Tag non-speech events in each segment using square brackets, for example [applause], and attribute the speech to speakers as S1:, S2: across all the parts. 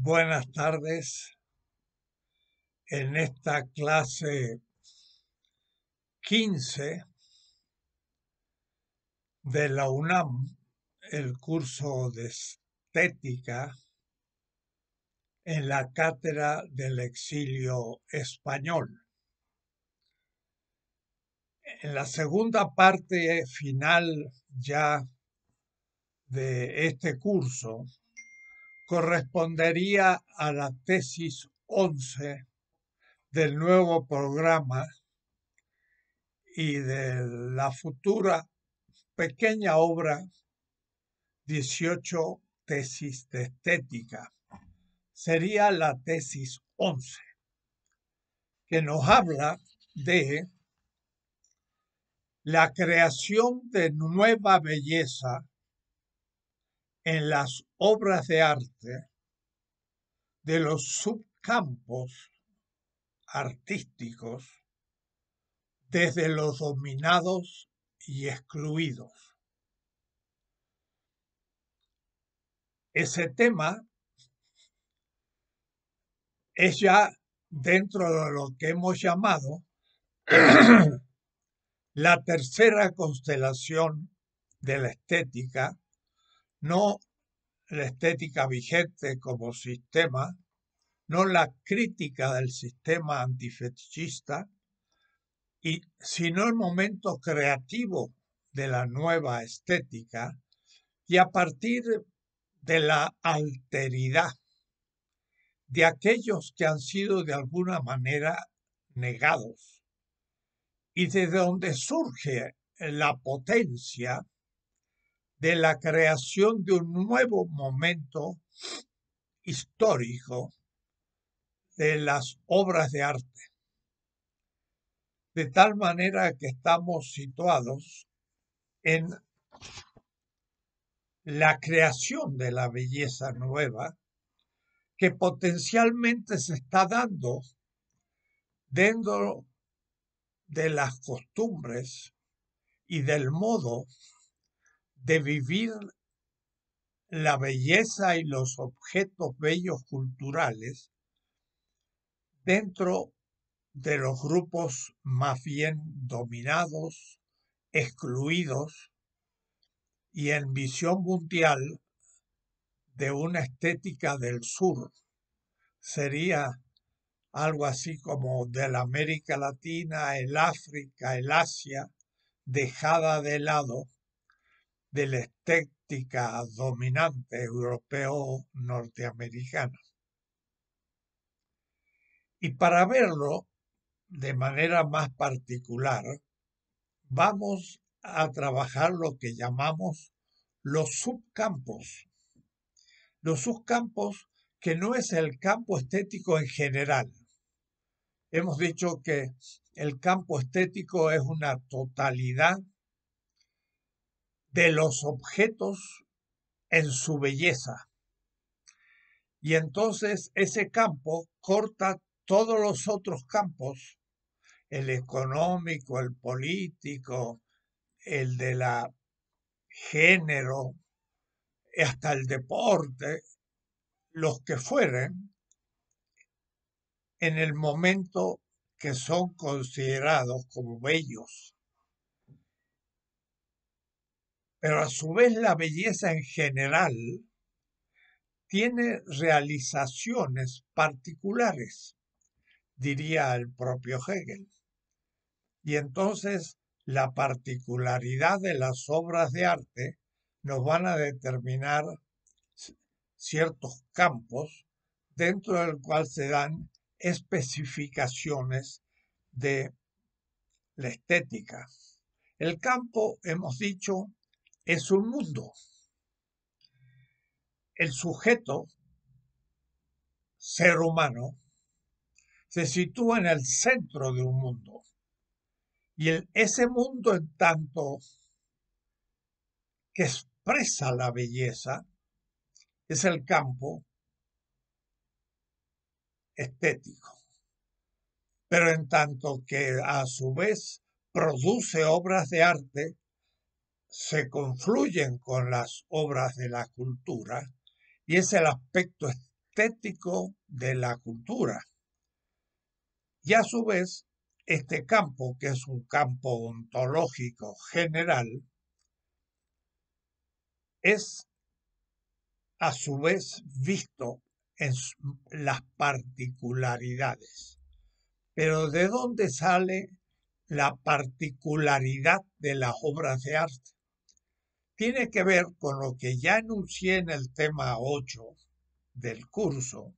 S1: Buenas tardes. En esta clase 15 de la UNAM, el curso de estética en la cátedra del exilio español. En la segunda parte final ya de este curso, correspondería a la tesis 11 del nuevo programa y de la futura pequeña obra 18 tesis de estética. Sería la tesis 11, que nos habla de la creación de nueva belleza en las obras de arte de los subcampos artísticos desde los dominados y excluidos. Ese tema es ya dentro de lo que hemos llamado [clears throat] la tercera constelación de la estética no la estética vigente como sistema, no la crítica del sistema antifetichista, y, sino el momento creativo de la nueva estética y a partir de la alteridad de aquellos que han sido de alguna manera negados y desde donde surge la potencia de la creación de un nuevo momento histórico de las obras de arte. De tal manera que estamos situados en la creación de la belleza nueva que potencialmente se está dando dentro de las costumbres y del modo de vivir la belleza y los objetos bellos culturales dentro de los grupos más bien dominados, excluidos y en visión mundial de una estética del sur. Sería algo así como de la América Latina, el África, el Asia, dejada de lado de la estética dominante europeo-norteamericana. Y para verlo de manera más particular, vamos a trabajar lo que llamamos los subcampos. Los subcampos que no es el campo estético en general. Hemos dicho que el campo estético es una totalidad de los objetos en su belleza. Y entonces ese campo corta todos los otros campos, el económico, el político, el de la género, hasta el deporte, los que fueren, en el momento que son considerados como bellos. Pero a su vez la belleza en general tiene realizaciones particulares, diría el propio Hegel. Y entonces la particularidad de las obras de arte nos van a determinar ciertos campos dentro del cual se dan especificaciones de la estética. El campo, hemos dicho, es un mundo. El sujeto, ser humano, se sitúa en el centro de un mundo. Y el, ese mundo en tanto que expresa la belleza, es el campo estético. Pero en tanto que a su vez produce obras de arte, se confluyen con las obras de la cultura y es el aspecto estético de la cultura. Y a su vez, este campo, que es un campo ontológico general, es a su vez visto en las particularidades. Pero ¿de dónde sale la particularidad de las obras de arte? tiene que ver con lo que ya anuncié en el tema 8 del curso,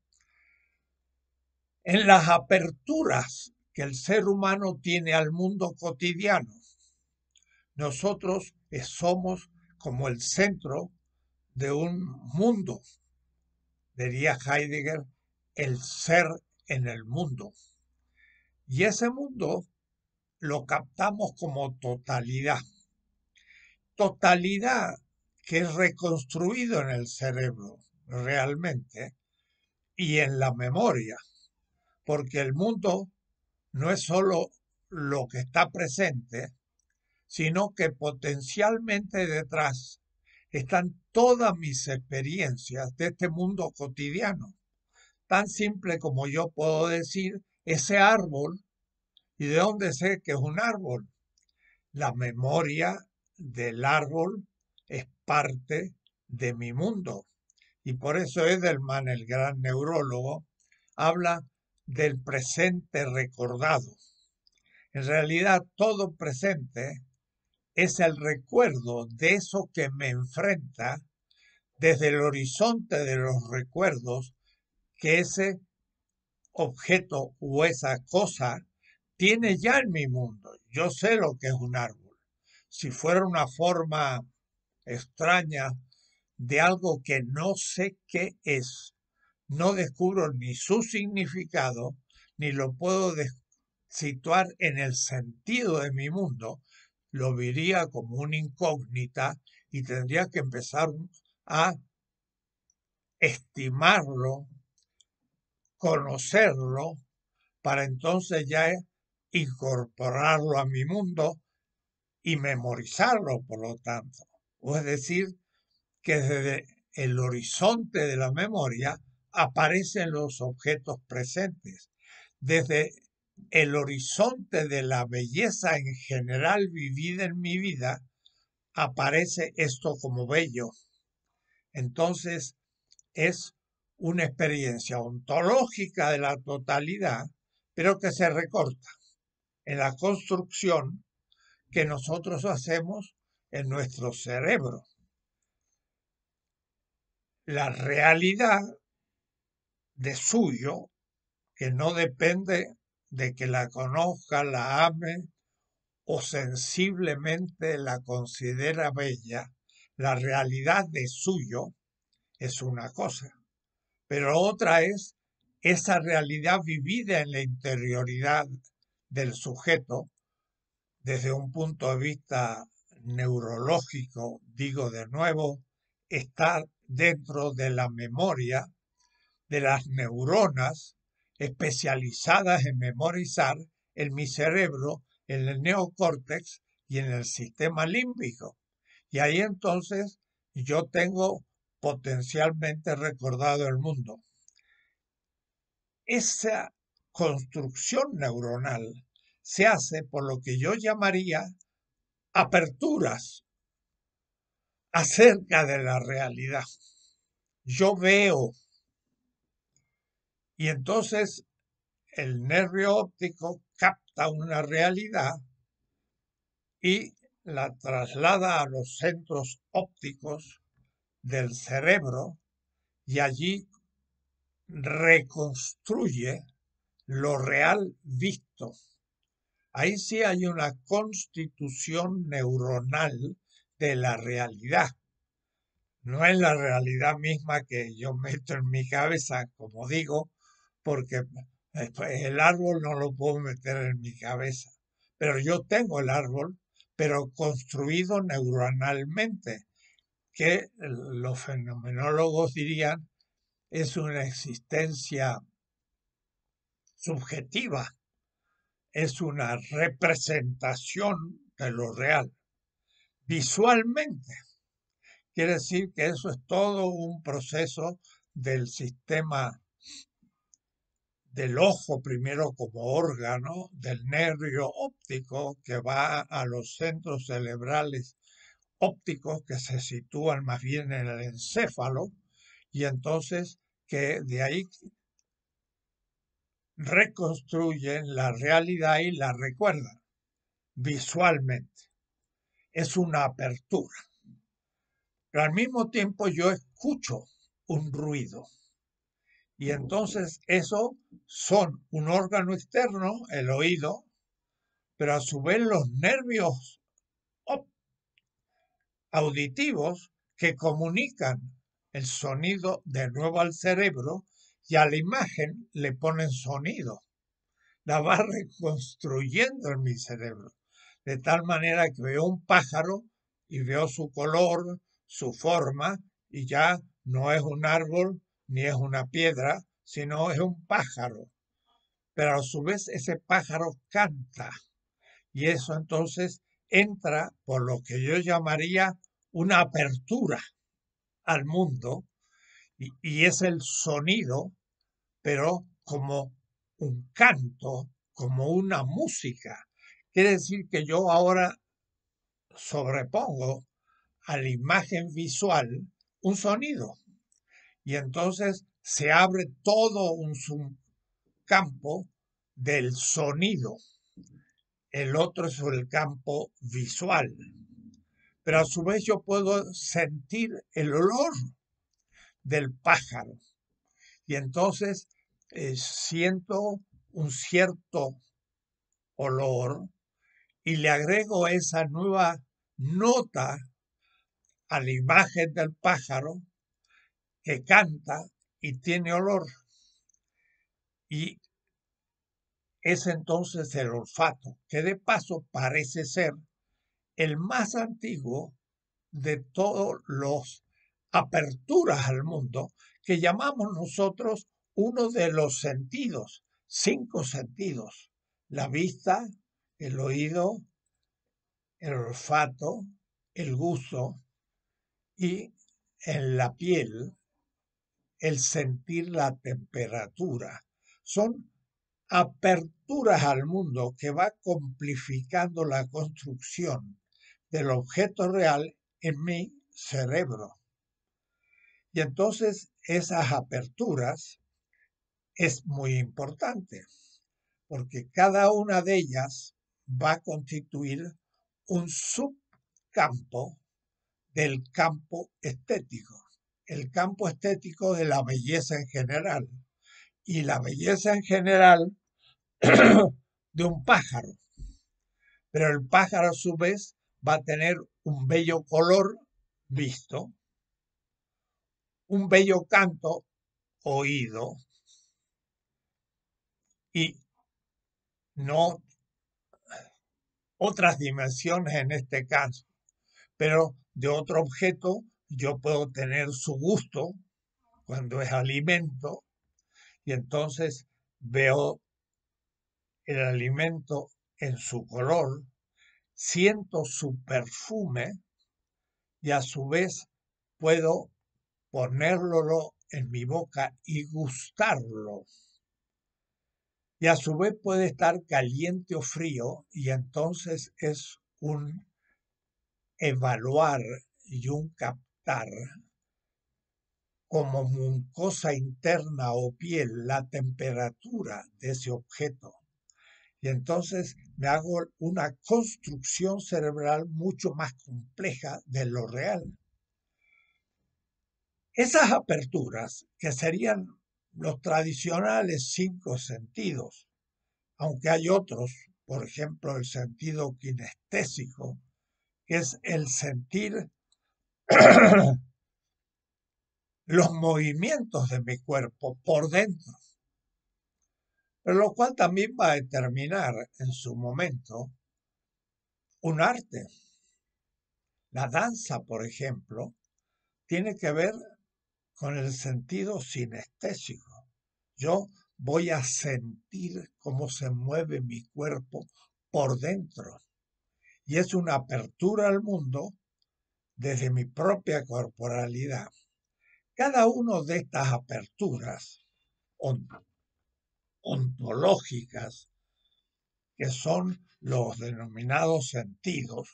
S1: en las aperturas que el ser humano tiene al mundo cotidiano. Nosotros somos como el centro de un mundo, diría Heidegger, el ser en el mundo. Y ese mundo lo captamos como totalidad totalidad que es reconstruido en el cerebro realmente y en la memoria, porque el mundo no es sólo lo que está presente, sino que potencialmente detrás están todas mis experiencias de este mundo cotidiano. Tan simple como yo puedo decir ese árbol, ¿y de dónde sé que es un árbol? La memoria del árbol es parte de mi mundo. Y por eso Edelman, el gran neurólogo, habla del presente recordado. En realidad, todo presente es el recuerdo de eso que me enfrenta desde el horizonte de los recuerdos que ese objeto o esa cosa tiene ya en mi mundo. Yo sé lo que es un árbol si fuera una forma extraña de algo que no sé qué es, no descubro ni su significado, ni lo puedo situar en el sentido de mi mundo, lo vería como una incógnita y tendría que empezar a estimarlo, conocerlo, para entonces ya incorporarlo a mi mundo y memorizarlo, por lo tanto. O es decir, que desde el horizonte de la memoria aparecen los objetos presentes. Desde el horizonte de la belleza en general vivida en mi vida, aparece esto como bello. Entonces, es una experiencia ontológica de la totalidad, pero que se recorta en la construcción que nosotros hacemos en nuestro cerebro. La realidad de suyo, que no depende de que la conozca, la ame o sensiblemente la considera bella, la realidad de suyo es una cosa, pero otra es esa realidad vivida en la interioridad del sujeto desde un punto de vista neurológico, digo de nuevo, está dentro de la memoria de las neuronas especializadas en memorizar en mi cerebro, en el neocórtex y en el sistema límbico. Y ahí entonces yo tengo potencialmente recordado el mundo. Esa construcción neuronal se hace por lo que yo llamaría aperturas acerca de la realidad. Yo veo. Y entonces el nervio óptico capta una realidad y la traslada a los centros ópticos del cerebro y allí reconstruye lo real visto. Ahí sí hay una constitución neuronal de la realidad. No es la realidad misma que yo meto en mi cabeza, como digo, porque pues, el árbol no lo puedo meter en mi cabeza. Pero yo tengo el árbol, pero construido neuronalmente, que los fenomenólogos dirían es una existencia subjetiva es una representación de lo real, visualmente. Quiere decir que eso es todo un proceso del sistema del ojo primero como órgano, del nervio óptico que va a los centros cerebrales ópticos que se sitúan más bien en el encéfalo y entonces que de ahí reconstruyen la realidad y la recuerdan visualmente. Es una apertura. Pero al mismo tiempo yo escucho un ruido. Y entonces eso son un órgano externo, el oído, pero a su vez los nervios auditivos que comunican el sonido de nuevo al cerebro y a la imagen le ponen sonido. La va reconstruyendo en mi cerebro, de tal manera que veo un pájaro y veo su color, su forma, y ya no es un árbol ni es una piedra, sino es un pájaro. Pero a su vez ese pájaro canta. Y eso entonces entra por lo que yo llamaría una apertura al mundo y, y, es el sonido pero como un canto, como una música. Quiere decir que yo ahora sobrepongo a la imagen visual un sonido. Y entonces se abre todo un campo del sonido. El otro es el campo visual. Pero a su vez yo puedo sentir el olor del pájaro. Y entonces eh, siento un cierto olor y le agrego esa nueva nota a la imagen del pájaro que canta y tiene olor. Y es entonces el olfato, que de paso parece ser el más antiguo de todas las aperturas al mundo que llamamos nosotros uno de los sentidos, cinco sentidos, la vista, el oído, el olfato, el gusto y en la piel el sentir la temperatura. Son aperturas al mundo que va complificando la construcción del objeto real en mi cerebro. Y entonces esas aperturas es muy importante, porque cada una de ellas va a constituir un subcampo del campo estético. El campo estético de la belleza en general y la belleza en general [clears throat] de un pájaro. Pero el pájaro a su vez va a tener un bello color visto, un bello canto oído, y no otras dimensiones en este caso, pero de otro objeto yo puedo tener su gusto cuando es alimento y entonces veo el alimento en su color, siento su perfume y a su vez puedo ponerlo en mi boca y gustarlo y a su vez puede estar caliente o frío y entonces es un evaluar y un captar como mucosa interna o piel la temperatura de ese objeto. Y entonces me hago una construcción cerebral mucho más compleja de lo real. Esas aperturas, que serían los tradicionales cinco sentidos, aunque hay otros, por ejemplo el sentido kinestésico, que es el sentir [clears throat] los movimientos de mi cuerpo por dentro, pero lo cual también va a determinar en su momento un arte. La danza, por ejemplo, tiene que ver con el sentido sinestésico. Yo voy a sentir cómo se mueve mi cuerpo por dentro. Y es una apertura al mundo desde mi propia corporalidad. Cada una de estas aperturas ontológicas, que son los denominados sentidos,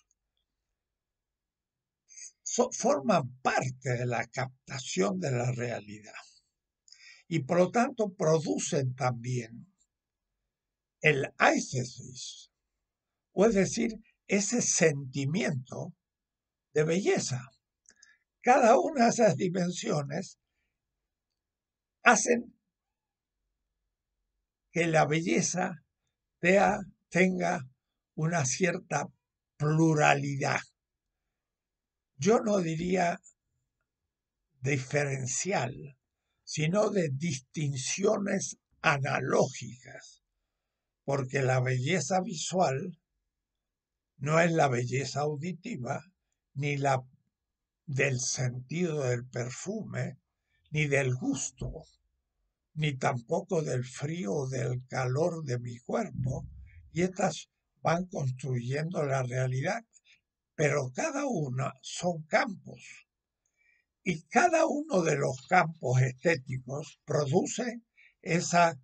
S1: forman parte de la captación de la realidad y por lo tanto producen también el aisesis, o es decir, ese sentimiento de belleza. Cada una de esas dimensiones hacen que la belleza tenga una cierta pluralidad. Yo no diría diferencial, sino de distinciones analógicas, porque la belleza visual no es la belleza auditiva, ni la del sentido del perfume, ni del gusto, ni tampoco del frío o del calor de mi cuerpo, y estas van construyendo la realidad, pero cada una son campos y cada uno de los campos estéticos produce esa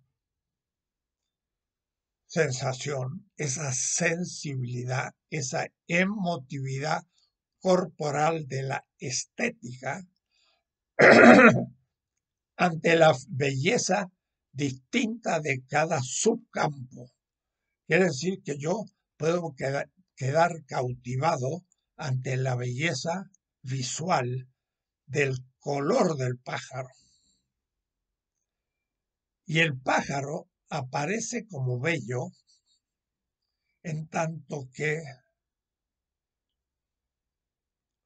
S1: sensación, esa sensibilidad, esa emotividad corporal de la estética [clears throat] ante la belleza distinta de cada subcampo. Quiere decir que yo puedo quedar, cautivado ante la belleza visual del color del pájaro. Y el pájaro aparece como bello en tanto que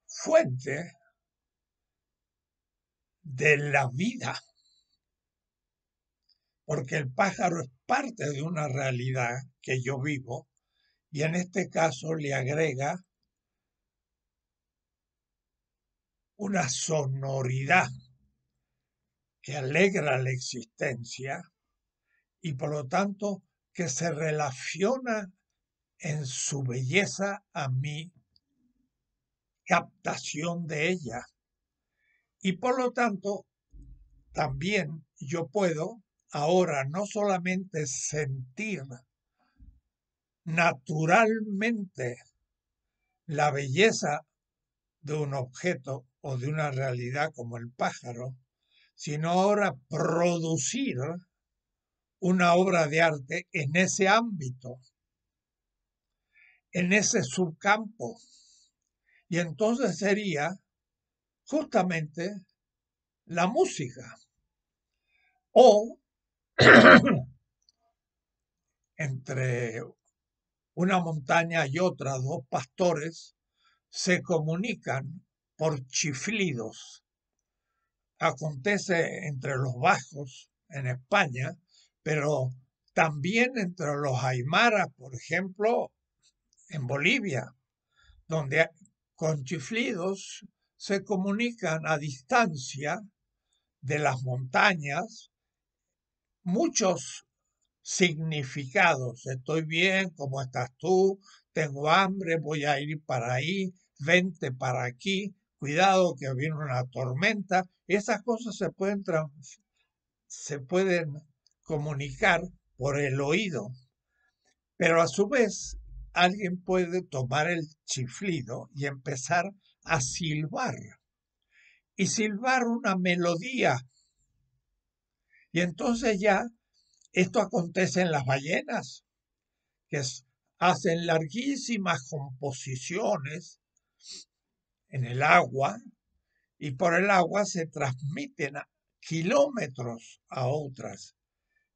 S1: fuente de la vida, porque el pájaro es parte de una realidad que yo vivo y en este caso le agrega una sonoridad que alegra la existencia y por lo tanto que se relaciona en su belleza a mi captación de ella. Y por lo tanto, también yo puedo ahora no solamente sentir naturalmente la belleza de un objeto, o de una realidad como el pájaro, sino ahora producir una obra de arte en ese ámbito, en ese subcampo. Y entonces sería justamente la música. O [clears throat] entre una montaña y otra, dos pastores se comunican por chiflidos. Acontece entre los bajos en España, pero también entre los aymaras, por ejemplo, en Bolivia, donde con chiflidos se comunican a distancia de las montañas muchos significados. Estoy bien, ¿cómo estás tú? Tengo hambre, voy a ir para ahí, vente para aquí, cuidado que viene una tormenta, esas cosas se pueden, se pueden comunicar por el oído, pero a su vez alguien puede tomar el chiflido y empezar a silbar y silbar una melodía. Y entonces ya esto acontece en las ballenas, que hacen larguísimas composiciones en el agua y por el agua se transmiten a kilómetros a otras.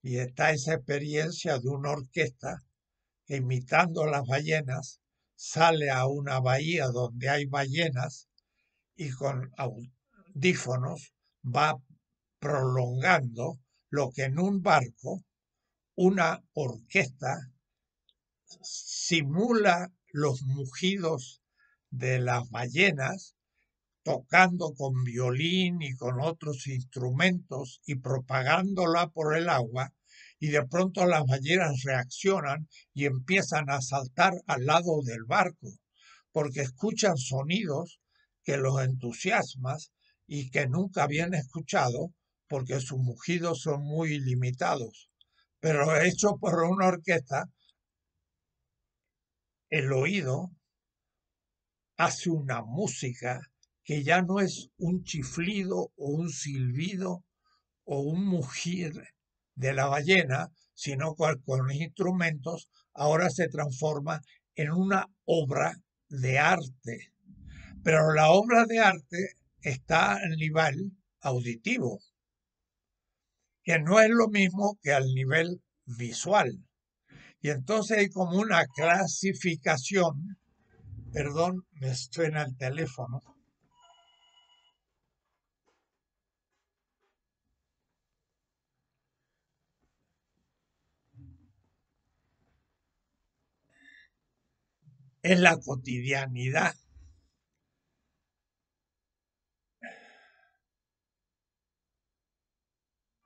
S1: Y está esa experiencia de una orquesta que imitando las ballenas sale a una bahía donde hay ballenas y con audífonos va prolongando lo que en un barco una orquesta simula los mugidos de las ballenas, tocando con violín y con otros instrumentos y propagándola por el agua, y de pronto las ballenas reaccionan y empiezan a saltar al lado del barco, porque escuchan sonidos que los entusiasmas y que nunca habían escuchado, porque sus mugidos son muy limitados. Pero hecho por una orquesta, el oído hace una música que ya no es un chiflido o un silbido o un mugir de la ballena, sino con, los instrumentos, ahora se transforma en una obra de arte. Pero la obra de arte está al nivel auditivo, que no es lo mismo que al nivel visual. Y entonces hay como una clasificación Perdón, me suena el teléfono. Es la cotidianidad.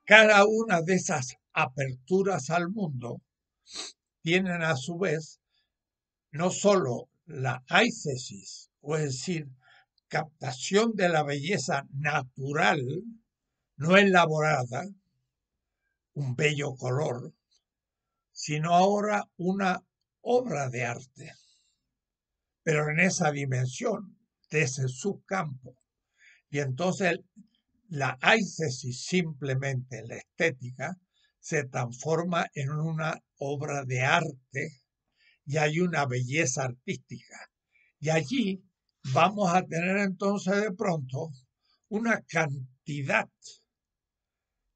S1: Cada una de esas aperturas al mundo tienen a su vez no solo la aicesis, o es decir, captación de la belleza natural, no elaborada, un bello color, sino ahora una obra de arte, pero en esa dimensión, desde su campo. Y entonces la aicesis, simplemente la estética, se transforma en una obra de arte y hay una belleza artística. Y allí vamos a tener entonces de pronto una cantidad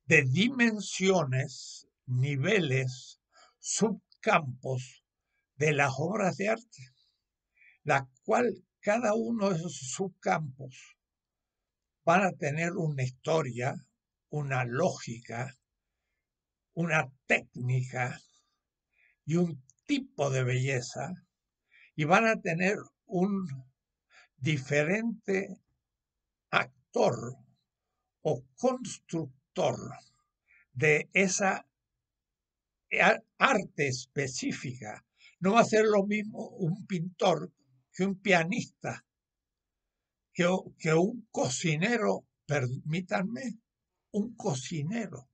S1: de dimensiones, niveles, subcampos de las obras de arte, la cual cada uno de esos subcampos van a tener una historia, una lógica, una técnica y un tipo de belleza y van a tener un diferente actor o constructor de esa arte específica. No va a ser lo mismo un pintor que un pianista, que, un cocinero, permítanme, un cocinero,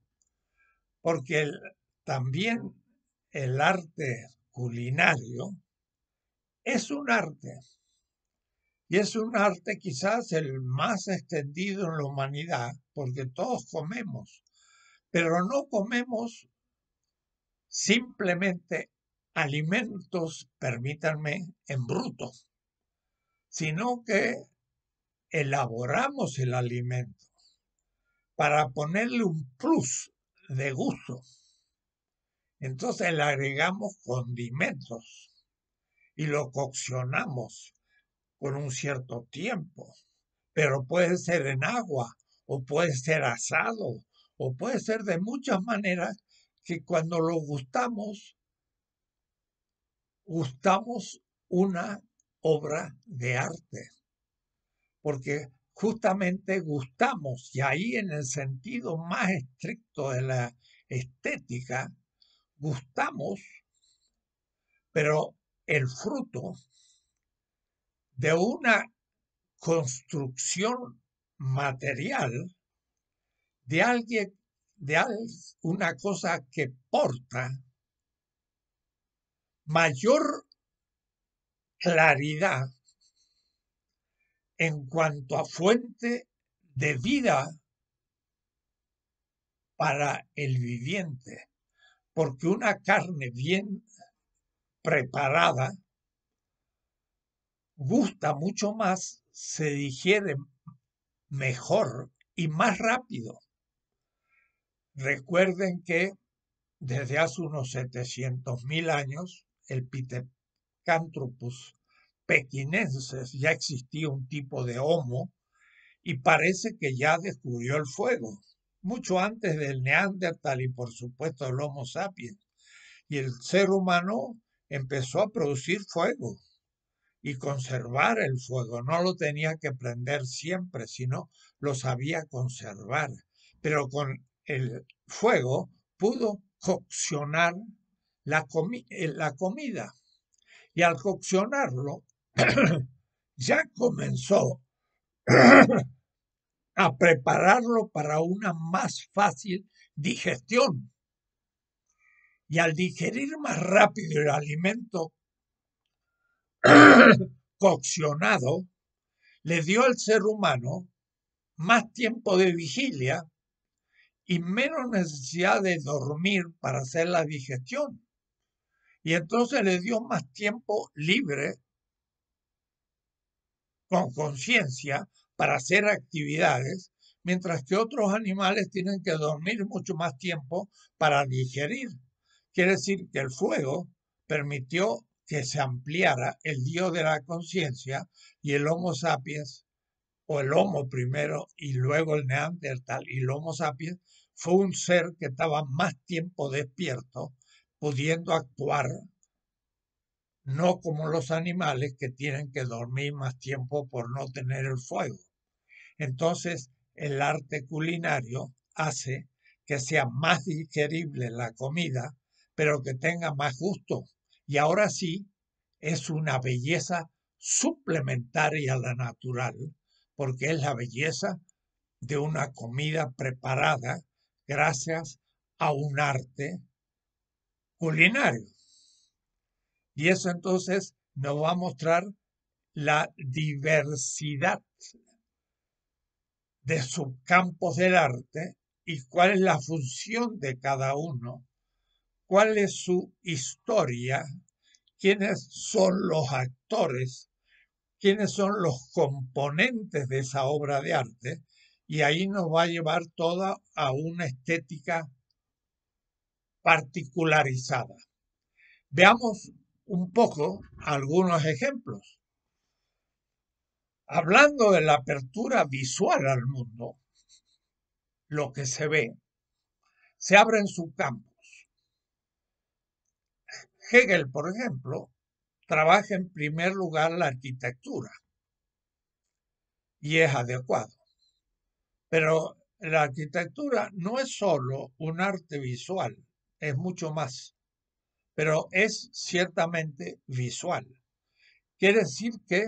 S1: porque también el arte culinario es un arte. Y es un arte quizás el más extendido en la humanidad, porque todos comemos, pero no comemos simplemente alimentos, permítanme, en bruto, sino que elaboramos el alimento para ponerle un plus de gusto. Entonces le agregamos condimentos y lo coccionamos por un cierto tiempo, pero puede ser en agua o puede ser asado o puede ser de muchas maneras que cuando lo gustamos, gustamos una obra de arte, porque justamente gustamos, y ahí en el sentido más estricto de la estética, gustamos, pero el fruto de una construcción material de alguien, de una cosa que porta mayor claridad en cuanto a fuente de vida para el viviente porque una carne bien preparada gusta mucho más, se digiere mejor y más rápido. Recuerden que desde hace unos 700.000 años el Pithecanthropus pequinensis ya existía un tipo de homo y parece que ya descubrió el fuego mucho antes del neandertal y por supuesto el Homo sapiens. Y el ser humano empezó a producir fuego y conservar el fuego. No lo tenía que prender siempre, sino lo sabía conservar. Pero con el fuego pudo coccionar la, eh, la comida. Y al coccionarlo, [clears throat] ya comenzó [clears throat] a prepararlo para una más fácil digestión. Y al digerir más rápido el alimento [coughs] coccionado, le dio al ser humano más tiempo de vigilia y menos necesidad de dormir para hacer la digestión. Y entonces le dio más tiempo libre, con conciencia, para hacer actividades, mientras que otros animales tienen que dormir mucho más tiempo para digerir. Quiere decir que el fuego permitió que se ampliara el dios de la conciencia y el Homo sapiens, o el Homo primero y luego el Neandertal y el Homo sapiens, fue un ser que estaba más tiempo despierto, pudiendo actuar, no como los animales que tienen que dormir más tiempo por no tener el fuego. Entonces, el arte culinario hace que sea más digerible la comida, pero que tenga más gusto. Y ahora sí, es una belleza suplementaria a la natural, porque es la belleza de una comida preparada gracias a un arte culinario. Y eso entonces nos va a mostrar la diversidad de subcampos del arte y cuál es la función de cada uno, cuál es su historia, quiénes son los actores, quiénes son los componentes de esa obra de arte, y ahí nos va a llevar toda a una estética particularizada. Veamos un poco algunos ejemplos hablando de la apertura visual al mundo, lo que se ve, se abre en campos. Hegel, por ejemplo, trabaja en primer lugar la arquitectura y es adecuado. Pero la arquitectura no es solo un arte visual, es mucho más, pero es ciertamente visual. Quiere decir que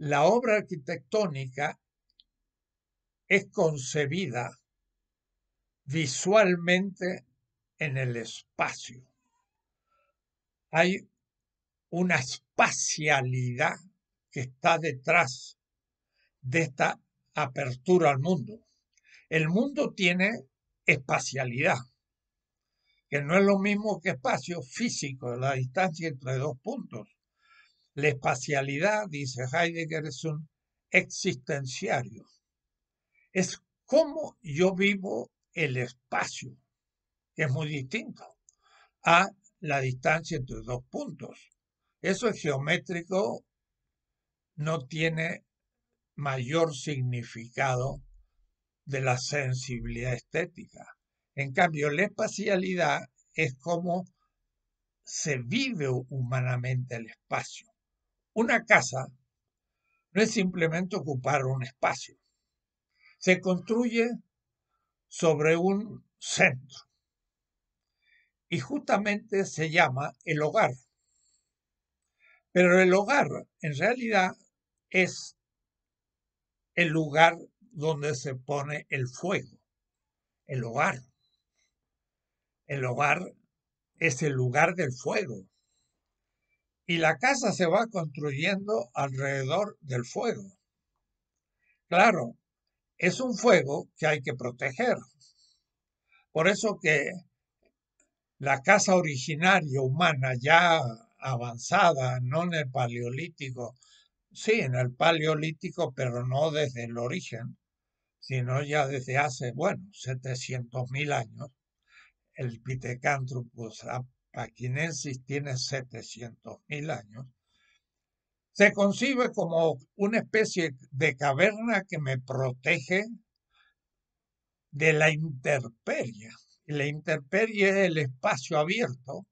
S1: la obra arquitectónica es concebida visualmente en el espacio. Hay una espacialidad que está detrás de esta apertura al mundo. El mundo tiene espacialidad, que no es lo mismo que espacio físico, la distancia entre dos puntos. La espacialidad, dice Heidegger, es un existenciario. Es cómo yo vivo el espacio. Es muy distinto a la distancia entre dos puntos. Eso es geométrico, no tiene mayor significado de la sensibilidad estética. En cambio, la espacialidad es como se vive humanamente el espacio. Una casa no es simplemente ocupar un espacio, se construye sobre un centro y justamente se llama el hogar. Pero el hogar en realidad es el lugar donde se pone el fuego, el hogar. El hogar es el lugar del fuego y la casa se va construyendo alrededor del fuego. Claro, es un fuego que hay que proteger. Por eso que la casa originaria humana ya avanzada, no en el paleolítico, sí, en el paleolítico, pero no desde el origen, sino ya desde hace, bueno, 700.000 años, el Pithecanthropus paquinensis tiene 700.000 años, se concibe como una especie de caverna que me protege de la intemperie. La intemperie es el espacio abierto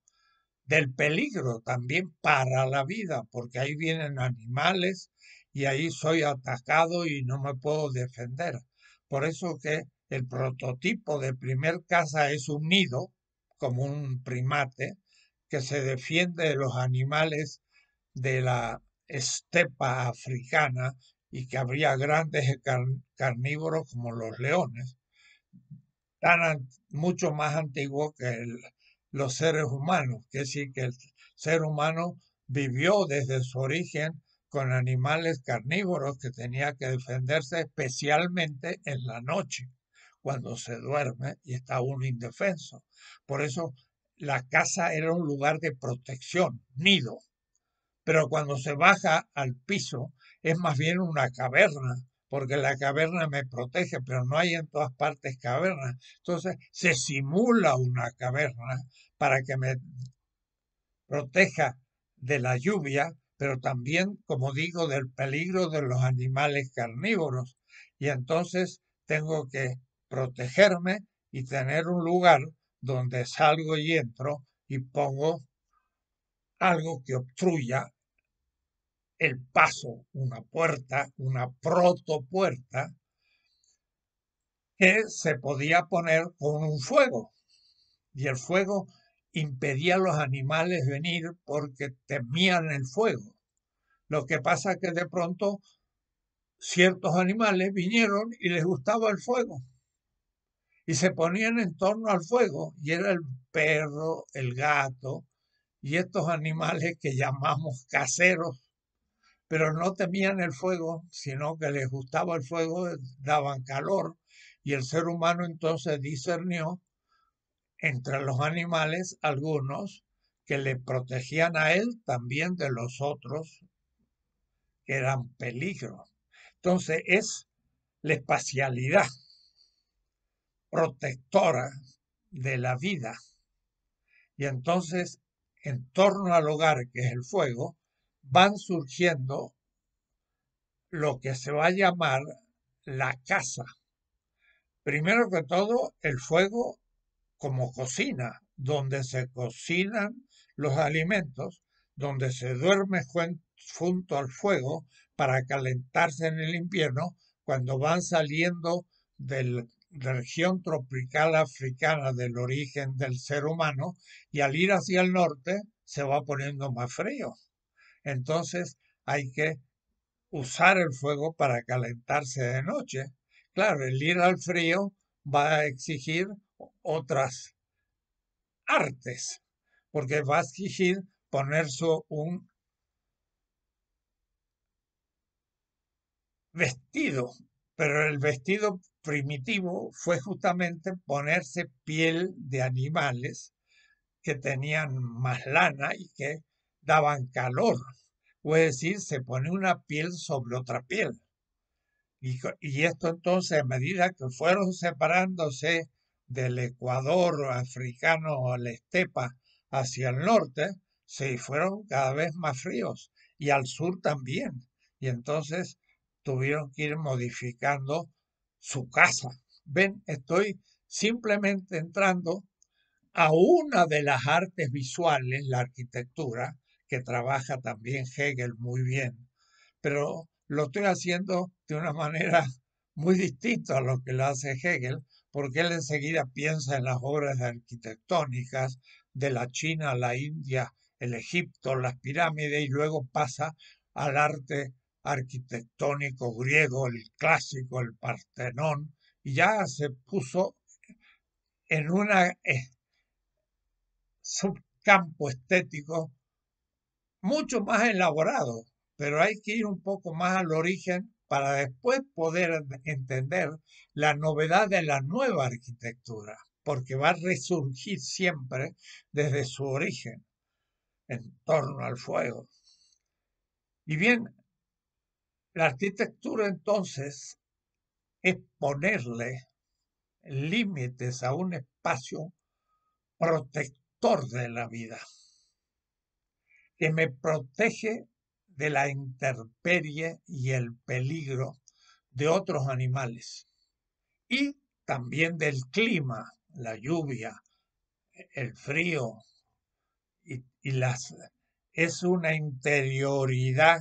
S1: del peligro también para la vida, porque ahí vienen animales y ahí soy atacado y no me puedo defender. Por eso que el prototipo de primer casa es un nido, como un primate que se defiende de los animales de la estepa africana y que habría grandes carnívoros como los leones, tan mucho más antiguo que los seres humanos, que decir que el ser humano vivió desde su origen con animales carnívoros que tenía que defenderse especialmente en la noche cuando se duerme y está uno indefenso. Por eso la casa era un lugar de protección, nido. Pero cuando se baja al piso es más bien una caverna, porque la caverna me protege, pero no hay en todas partes cavernas. Entonces se simula una caverna para que me proteja de la lluvia, pero también, como digo, del peligro de los animales carnívoros. Y entonces tengo que protegerme y tener un lugar donde salgo y entro y pongo algo que obstruya el paso, una puerta, una protopuerta, que se podía poner con un fuego. Y el fuego impedía a los animales venir porque temían el fuego. Lo que pasa es que de pronto ciertos animales vinieron y les gustaba el fuego y se ponían en torno al fuego y era el perro, el gato y estos animales que llamamos caseros, pero no temían el fuego, sino que les gustaba el fuego, daban calor y el ser humano entonces discernió entre los animales algunos que le protegían a él también de los otros que eran peligros. Entonces es la espacialidad protectora de la vida. Y entonces, en torno al hogar, que es el fuego, van surgiendo lo que se va a llamar la casa. Primero que todo, el fuego como cocina, donde se cocinan los alimentos, donde se duerme junto al fuego para calentarse en el invierno cuando van saliendo del región tropical africana del origen del ser humano y al ir hacia el norte se va poniendo más frío. Entonces hay que usar el fuego para calentarse de noche. Claro, el ir al frío va a exigir otras artes, porque va a exigir ponerse un vestido, pero el vestido primitivo fue justamente ponerse piel de animales que tenían más lana y que daban calor. es decir, se pone una piel sobre otra piel. Y, esto entonces, a medida que fueron separándose del Ecuador africano o la estepa hacia el norte, se fueron cada vez más fríos y al sur también. Y entonces tuvieron que ir modificando su casa. Ven, estoy simplemente entrando a una de las artes visuales, la arquitectura, que trabaja también Hegel muy bien, pero lo estoy haciendo de una manera muy distinta a lo que lo hace Hegel, porque él enseguida piensa en las obras arquitectónicas de la China, la India, el Egipto, las pirámides, y luego pasa al arte arquitectónico griego, el clásico, el Partenón, y ya se puso en un eh, subcampo estético mucho más elaborado, pero hay que ir un poco más al origen para después poder entender la novedad de la nueva arquitectura, porque va a resurgir siempre desde su origen, en torno al fuego. Y bien, la arquitectura entonces es ponerle límites a un espacio protector de la vida, que me protege de la intemperie y el peligro de otros animales y también del clima, la lluvia, el frío y, y las es una interioridad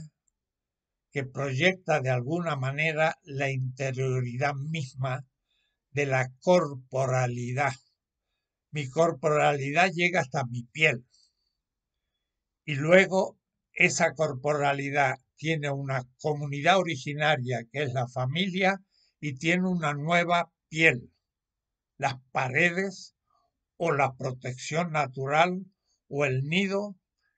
S1: que proyecta de alguna manera la interioridad misma de la corporalidad. Mi corporalidad llega hasta mi piel. Y luego esa corporalidad tiene una comunidad originaria que es la familia y tiene una nueva piel, las paredes o la protección natural o el nido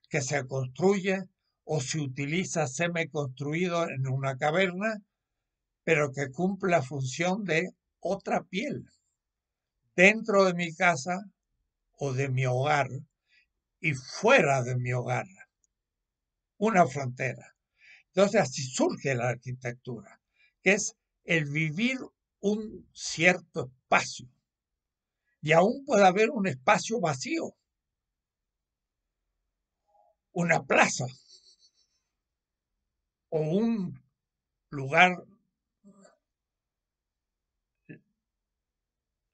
S1: que se construye o si utiliza construido en una caverna, pero que cumple la función de otra piel dentro de mi casa o de mi hogar y fuera de mi hogar, una frontera. Entonces así surge la arquitectura, que es el vivir un cierto espacio. Y aún puede haber un espacio vacío, una plaza, o un lugar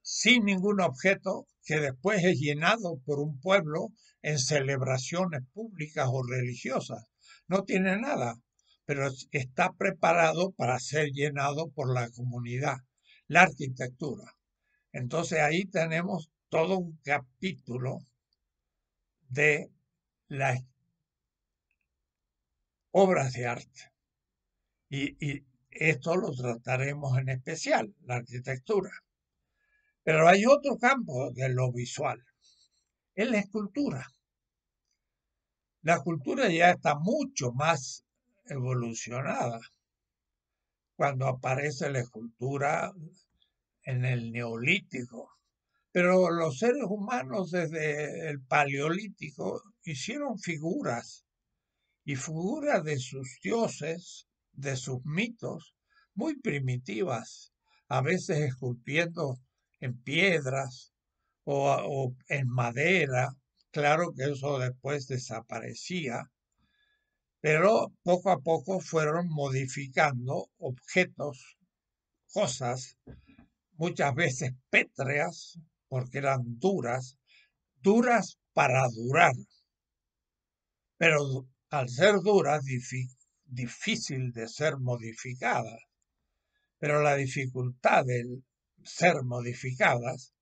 S1: sin ningún objeto que después es llenado por un pueblo en celebraciones públicas o religiosas. No tiene nada, pero está preparado para ser llenado por la comunidad, la arquitectura. Entonces ahí tenemos todo un capítulo de la obras de arte. Y, esto lo trataremos en especial, la arquitectura. Pero hay otro campo de lo visual, es la escultura. La escultura ya está mucho más evolucionada. Cuando aparece la escultura en el neolítico. Pero los seres humanos desde el paleolítico hicieron figuras y figuras de sus dioses, de sus mitos, muy primitivas, a veces esculpiendo en piedras o, en madera. Claro que eso después desaparecía, pero poco a poco fueron modificando objetos, cosas, muchas veces pétreas, porque eran duras, duras para durar, pero al ser duras, difícil de ser modificadas. Pero la dificultad de ser modificadas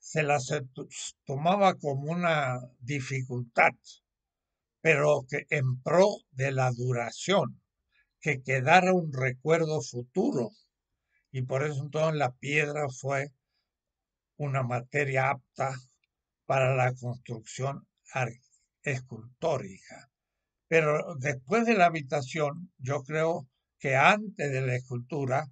S1: se las tomaba como una dificultad, pero que en pro de la duración, que quedara un recuerdo futuro. Y por eso entonces la piedra fue una materia apta para la construcción escultórica. Pero después de la habitación, yo creo que antes de la escultura,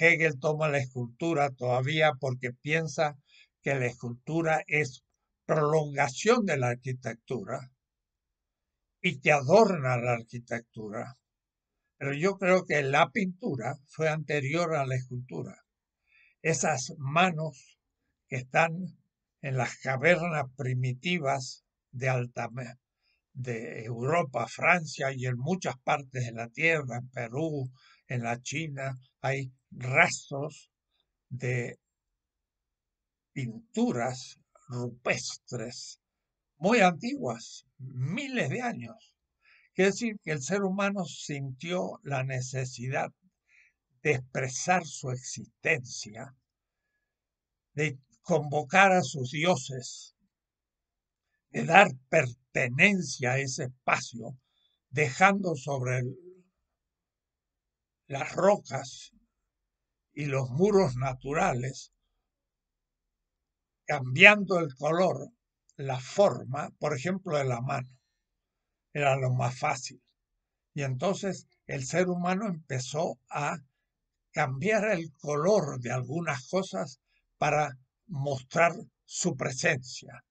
S1: Hegel toma la escultura todavía porque piensa que la escultura es prolongación de la arquitectura y que adorna la arquitectura. Pero yo creo que la pintura fue anterior a la escultura. Esas manos que están en las cavernas primitivas de Altamira de Europa, Francia y en muchas partes de la Tierra, en Perú, en la China, hay rastros de pinturas rupestres muy antiguas, miles de años. Quiere decir que el ser humano sintió la necesidad de expresar su existencia, de convocar a sus dioses de dar pertenencia a ese espacio, dejando sobre las rocas y los muros naturales, cambiando el color, la forma, por ejemplo, de la mano. Era lo más fácil. Y entonces el ser humano empezó a cambiar el color de algunas cosas para mostrar su presencia.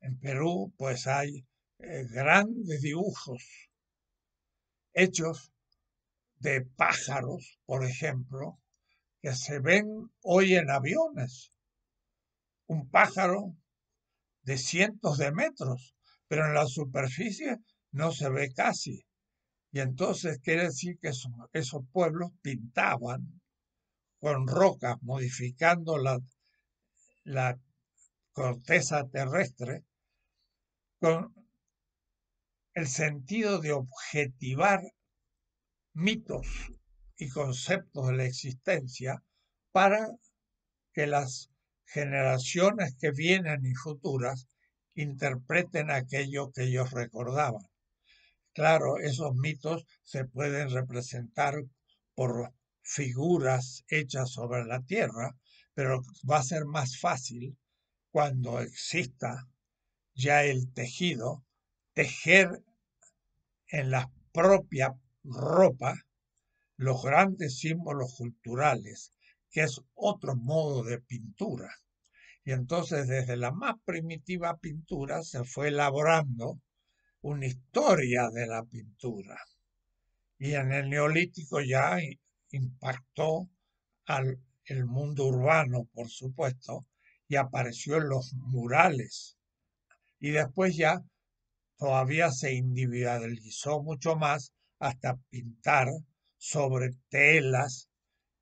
S1: En Perú pues hay eh, grandes dibujos hechos de pájaros, por ejemplo, que se ven hoy en aviones. Un pájaro de cientos de metros, pero en la superficie no se ve casi. Y entonces quiere decir que esos, pueblos pintaban con rocas, modificando la corteza terrestre con el sentido de objetivar mitos y conceptos de la existencia para que las generaciones que vienen y futuras interpreten aquello que ellos recordaban. Claro, esos mitos se pueden representar por figuras hechas sobre la tierra, pero va a ser más fácil cuando exista ya el tejido, tejer en la propia ropa los grandes símbolos culturales, que es otro modo de pintura. Y entonces desde la más primitiva pintura se fue elaborando una historia de la pintura. Y en el neolítico ya impactó al el mundo urbano, por supuesto, y apareció en los murales. Y después ya todavía se individualizó mucho más hasta pintar sobre telas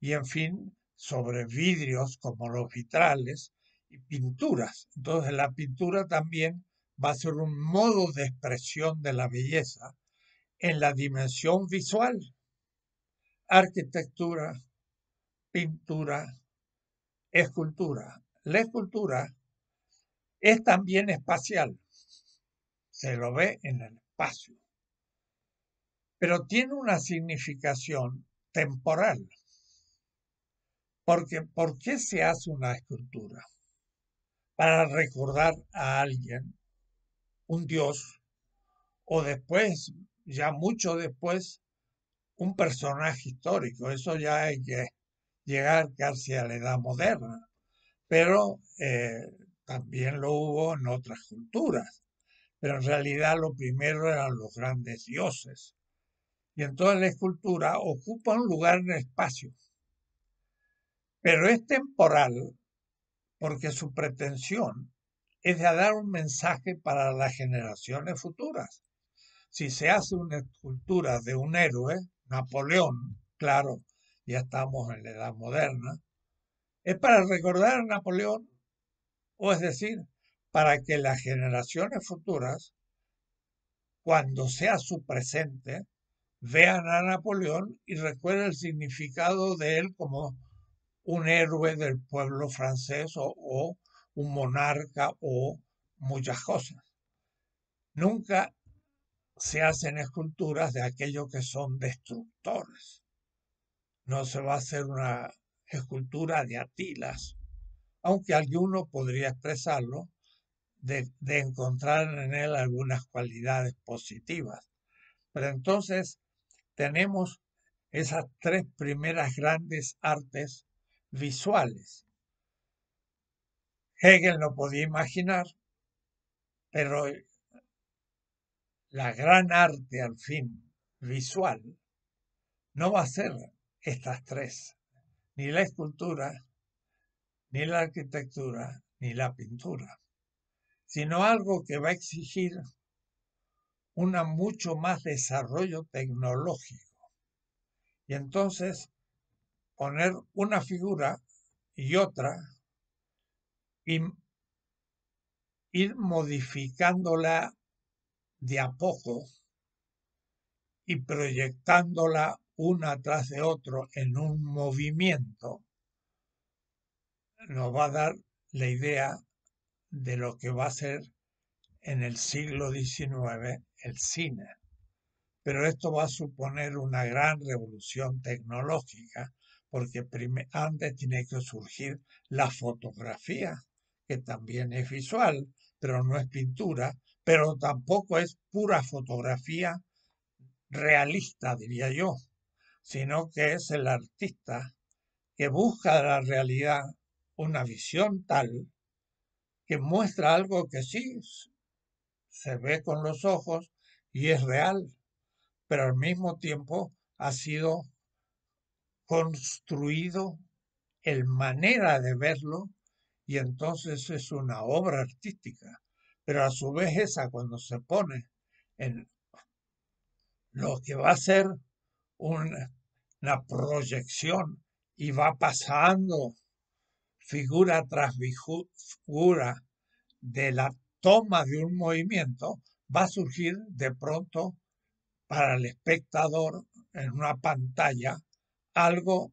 S1: y en fin sobre vidrios como los vitrales y pinturas. Entonces la pintura también va a ser un modo de expresión de la belleza en la dimensión visual. Arquitectura, pintura, escultura, la escultura es también espacial, se lo ve en el espacio, pero tiene una significación temporal. Porque, ¿Por qué se hace una escultura? Para recordar a alguien, un dios, o después, ya mucho después, un personaje histórico. Eso ya hay que llegar casi a la edad moderna pero eh, también lo hubo en otras culturas. Pero en realidad lo primero eran los grandes dioses. Y entonces la escultura ocupa un lugar en el espacio. Pero es temporal porque su pretensión es de dar un mensaje para las generaciones futuras. Si se hace una escultura de un héroe, Napoleón, claro, ya estamos en la edad moderna, ¿Es para recordar a Napoleón? O es decir, para que las generaciones futuras, cuando sea su presente, vean a Napoleón y recuerden el significado de él como un héroe del pueblo francés o, un monarca o muchas cosas. Nunca se hacen esculturas de aquellos que son destructores. No se va a hacer una escultura de Atilas, aunque alguno podría expresarlo de, encontrar en él algunas cualidades positivas. Pero entonces tenemos esas tres primeras grandes artes visuales. Hegel no podía imaginar, pero la gran arte al fin visual no va a ser estas tres, ni la escultura, ni la arquitectura, ni la pintura, sino algo que va a exigir un mucho más desarrollo tecnológico. Y entonces poner una figura y otra y ir modificándola de a poco y proyectándola una tras de otro en un movimiento, nos va a dar la idea de lo que va a ser en el siglo XIX el cine. Pero esto va a suponer una gran revolución tecnológica, porque antes tiene que surgir la fotografía, que también es visual, pero no es pintura, pero tampoco es pura fotografía realista, diría yo sino que es el artista que busca de la realidad una visión tal que muestra algo que sí se ve con los ojos y es real, pero al mismo tiempo ha sido construido el manera de verlo y entonces es una obra artística. Pero a su vez esa cuando se pone en lo que va a ser una, proyección y va pasando figura tras figura de la toma de un movimiento, va a surgir de pronto para el espectador en una pantalla algo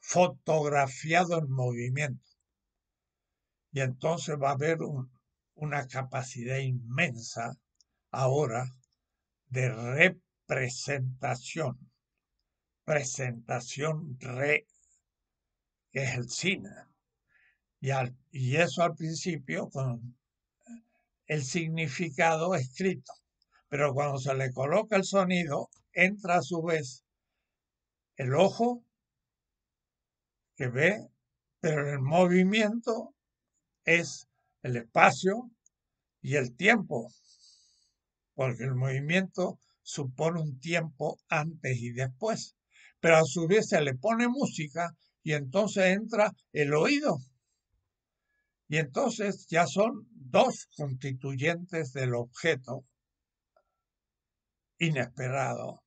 S1: fotografiado en movimiento. Y entonces va a haber una capacidad inmensa ahora de presentación. Presentación re, que es el cine. Y, y eso al principio con el significado escrito. Pero cuando se le coloca el sonido, entra a su vez el ojo que ve, pero el movimiento es el espacio y el tiempo, porque el movimiento supone un tiempo antes y después. Pero a su vez se le pone música y entonces entra el oído. Y entonces ya son dos constituyentes del objeto inesperado.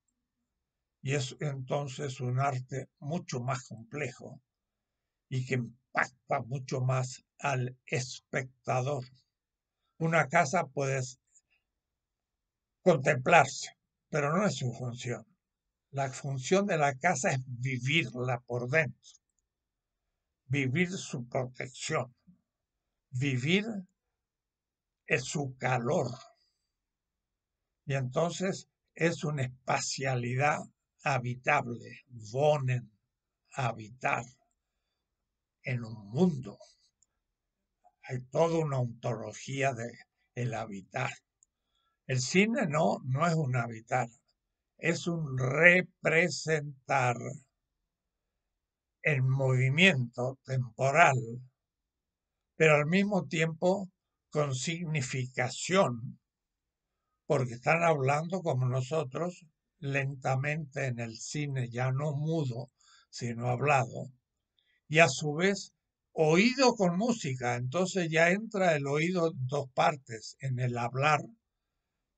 S1: Y es entonces un arte mucho más complejo y que impacta mucho más al espectador. Una casa puede contemplarse pero no es su función. La función de la casa es vivirla por dentro, vivir su protección, vivir es su calor. Y entonces es una espacialidad habitable, bonen, habitar en un mundo. Hay toda una ontología de el habitar. El cine no, no es un habitar, es un representar el movimiento temporal, pero al mismo tiempo con significación, porque están hablando como nosotros lentamente en el cine, ya no mudo, sino hablado, y a su vez oído con música, entonces ya entra el oído en dos partes, en el hablar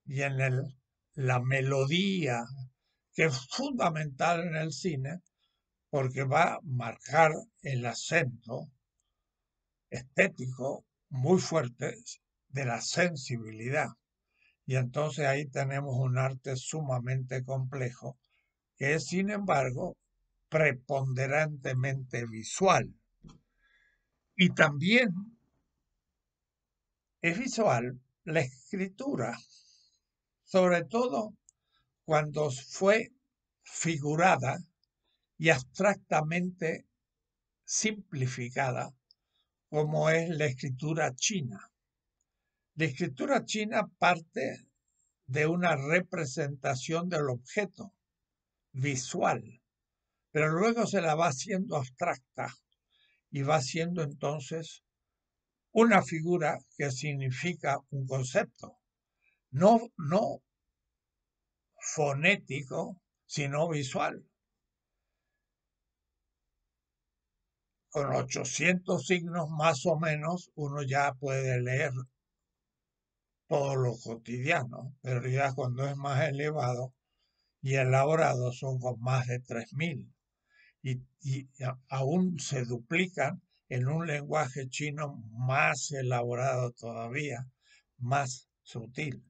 S1: y en la melodía, que es fundamental en el cine, porque va a marcar el acento estético muy fuerte de la sensibilidad. Y entonces ahí tenemos un arte sumamente complejo, que es, sin embargo, preponderantemente visual. Y también es visual la escritura sobre todo cuando fue figurada y abstractamente simplificada como es la escritura china. La escritura china parte de una representación del objeto visual, pero luego se la va haciendo abstracta y va siendo entonces una figura que significa un concepto no, no fonético, sino visual. Con 800 signos más o menos uno ya puede leer todo lo cotidiano, pero ya cuando es más elevado y elaborado son con más de 3.000 y aún se duplican en un lenguaje chino más elaborado todavía, más sutil.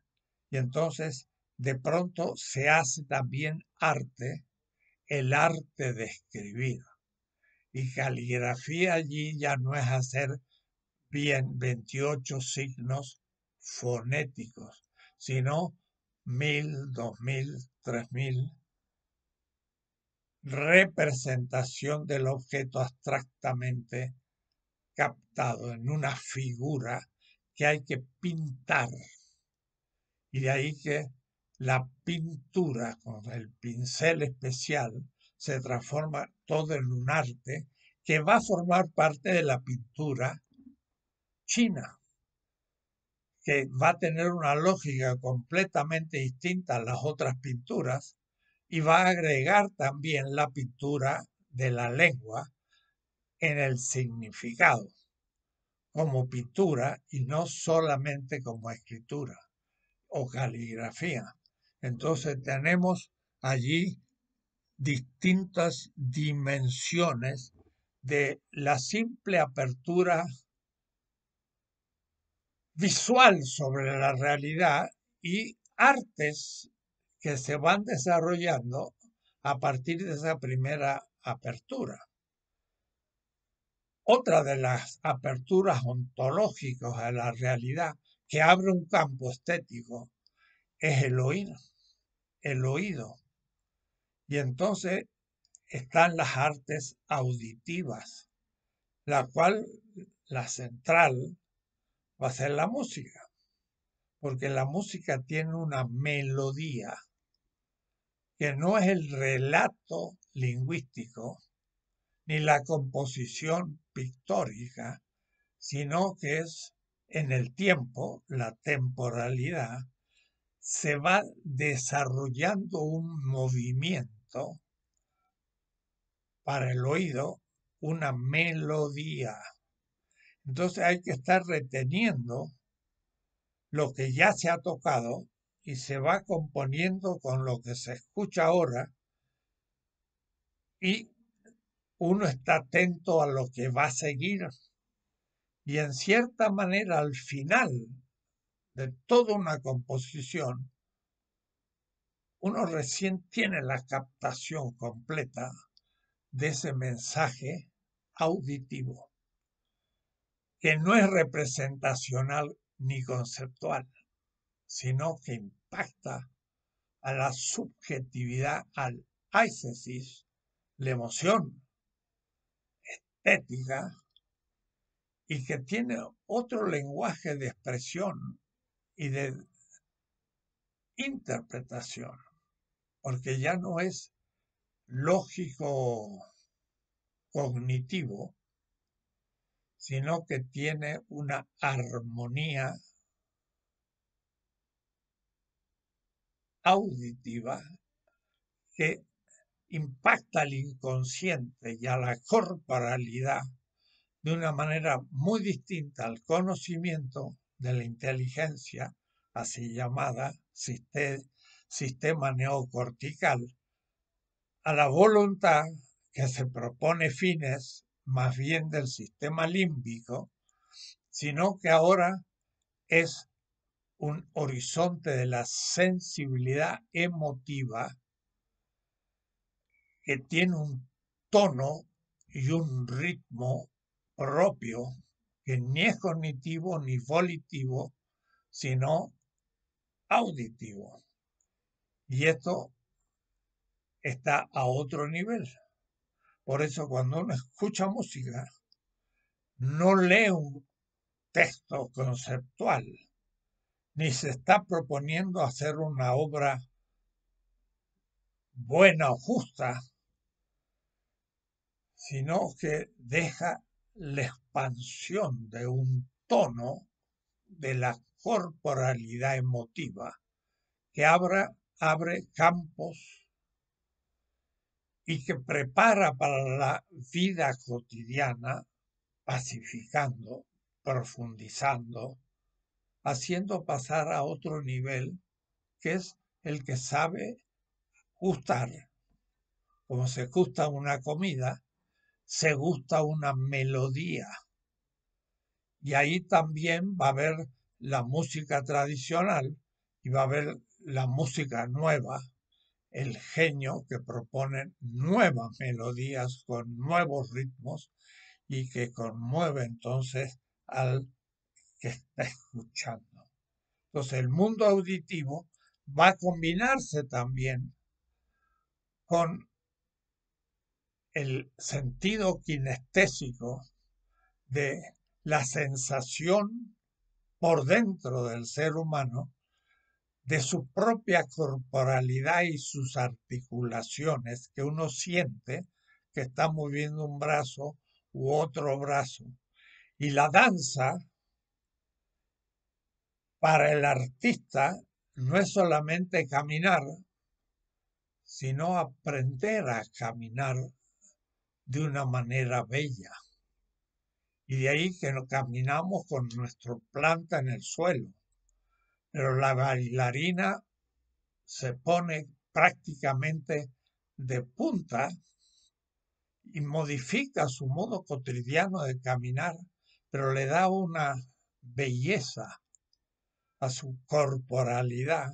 S1: Y entonces, de pronto, se hace también arte, el arte de escribir. Y caligrafía allí ya no es hacer bien 28 signos fonéticos, sino mil, dos mil, tres mil. Representación del objeto abstractamente captado en una figura que hay que pintar y de ahí que la pintura con el pincel especial se transforma todo en un arte que va a formar parte de la pintura china, que va a tener una lógica completamente distinta a las otras pinturas y va a agregar también la pintura de la lengua en el significado, como pintura y no solamente como escritura o caligrafía. Entonces tenemos allí distintas dimensiones de la simple apertura visual sobre la realidad y artes que se van desarrollando a partir de esa primera apertura. Otra de las aperturas ontológicas a la realidad que abre un campo estético es el oído, el oído. Y entonces están las artes auditivas, la cual la central va a ser la música, porque la música tiene una melodía que no es el relato lingüístico ni la composición pictórica, sino que es en el tiempo, la temporalidad, se va desarrollando un movimiento para el oído, una melodía. Entonces hay que estar reteniendo lo que ya se ha tocado y se va componiendo con lo que se escucha ahora y uno está atento a lo que va a seguir y en cierta manera al final de toda una composición, uno recién tiene la captación completa de ese mensaje auditivo, que no es representacional ni conceptual, sino que impacta a la subjetividad, al aicesis, la emoción estética y que tiene otro lenguaje de expresión y de interpretación, porque ya no es lógico cognitivo, sino que tiene una armonía auditiva que impacta al inconsciente y a la corporalidad de una manera muy distinta al conocimiento de la inteligencia, así llamada sistema neocortical, a la voluntad que se propone fines más bien del sistema límbico, sino que ahora es un horizonte de la sensibilidad emotiva que tiene un tono y un ritmo propio, que ni es cognitivo ni volitivo, sino auditivo. Y esto está a otro nivel. Por eso cuando uno escucha música, no lee un texto conceptual, ni se está proponiendo hacer una obra buena o justa, sino que deja la expansión de un tono de la corporalidad emotiva que abre campos y que prepara para la vida cotidiana pacificando, profundizando, haciendo pasar a otro nivel que es el que sabe gustar, como se gusta una comida, se gusta una melodía. Y ahí también va a haber la música tradicional y va a haber la música nueva, el genio que propone nuevas melodías con nuevos ritmos y que conmueve entonces al que está escuchando. Entonces el mundo auditivo va a combinarse también con el sentido kinestésico de la sensación por dentro del ser humano de su propia corporalidad y sus articulaciones, que uno siente que está moviendo un brazo u otro brazo. Y la danza, para el artista, no es solamente caminar, sino aprender a caminar de una manera bella. Y de ahí que nos caminamos con nuestra planta en el suelo. Pero la bailarina se pone prácticamente de punta y modifica su modo cotidiano de caminar, pero le da una belleza a su corporalidad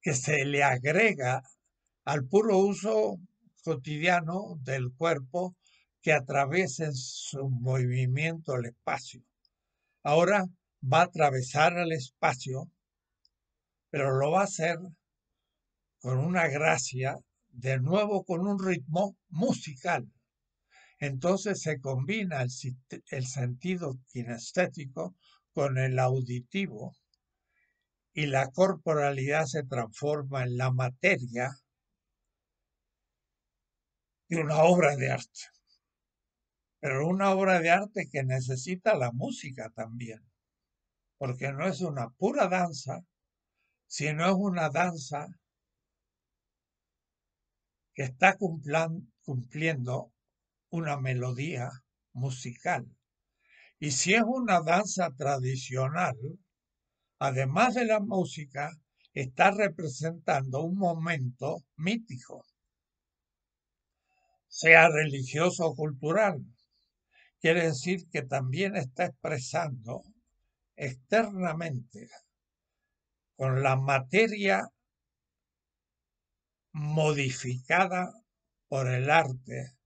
S1: que se le agrega al puro uso cotidiano del cuerpo que atraviesa en su movimiento el espacio. Ahora va a atravesar el espacio, pero lo va a hacer con una gracia, de nuevo con un ritmo musical. Entonces se combina el, el sentido kinestético con el auditivo y la corporalidad se transforma en la materia de una obra de arte. Pero una obra de arte que necesita la música también, porque no es una pura danza, sino es una danza que está cumpliendo una melodía musical. Y si es una danza tradicional, además de la música, está representando un momento mítico sea religioso o cultural. Quiere decir que también está expresando externamente con la materia modificada por el arte,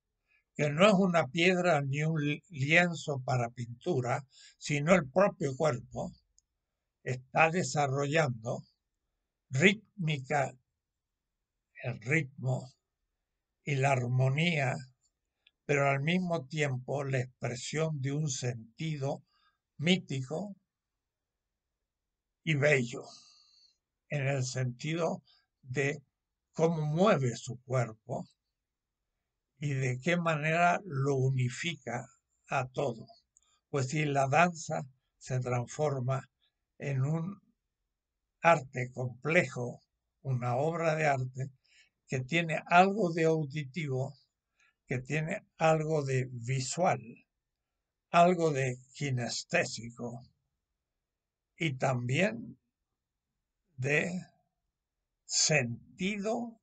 S1: que no es una piedra ni un lienzo para pintura, sino el propio cuerpo, está desarrollando rítmica, el ritmo y la armonía, pero al mismo tiempo la expresión de un sentido mítico y bello, en el sentido de cómo mueve su cuerpo y de qué manera lo unifica a todo. Pues si la danza se transforma en un arte complejo, una obra de arte, que tiene algo de auditivo, que tiene algo de visual, algo de kinestésico y también de sentido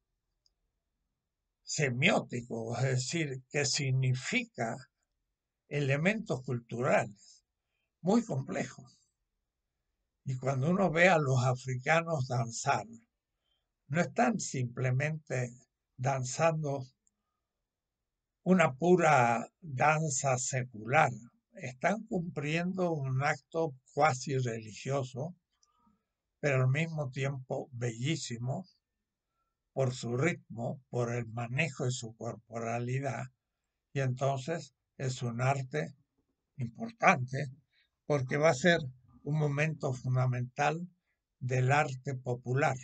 S1: semiótico, es decir, que significa elementos culturales muy complejos. Y cuando uno ve a los africanos danzar, no están simplemente danzando una pura danza secular, están cumpliendo un acto cuasi religioso, pero al mismo tiempo bellísimo por su ritmo, por el manejo de su corporalidad, y entonces es un arte importante porque va a ser un momento fundamental del arte popular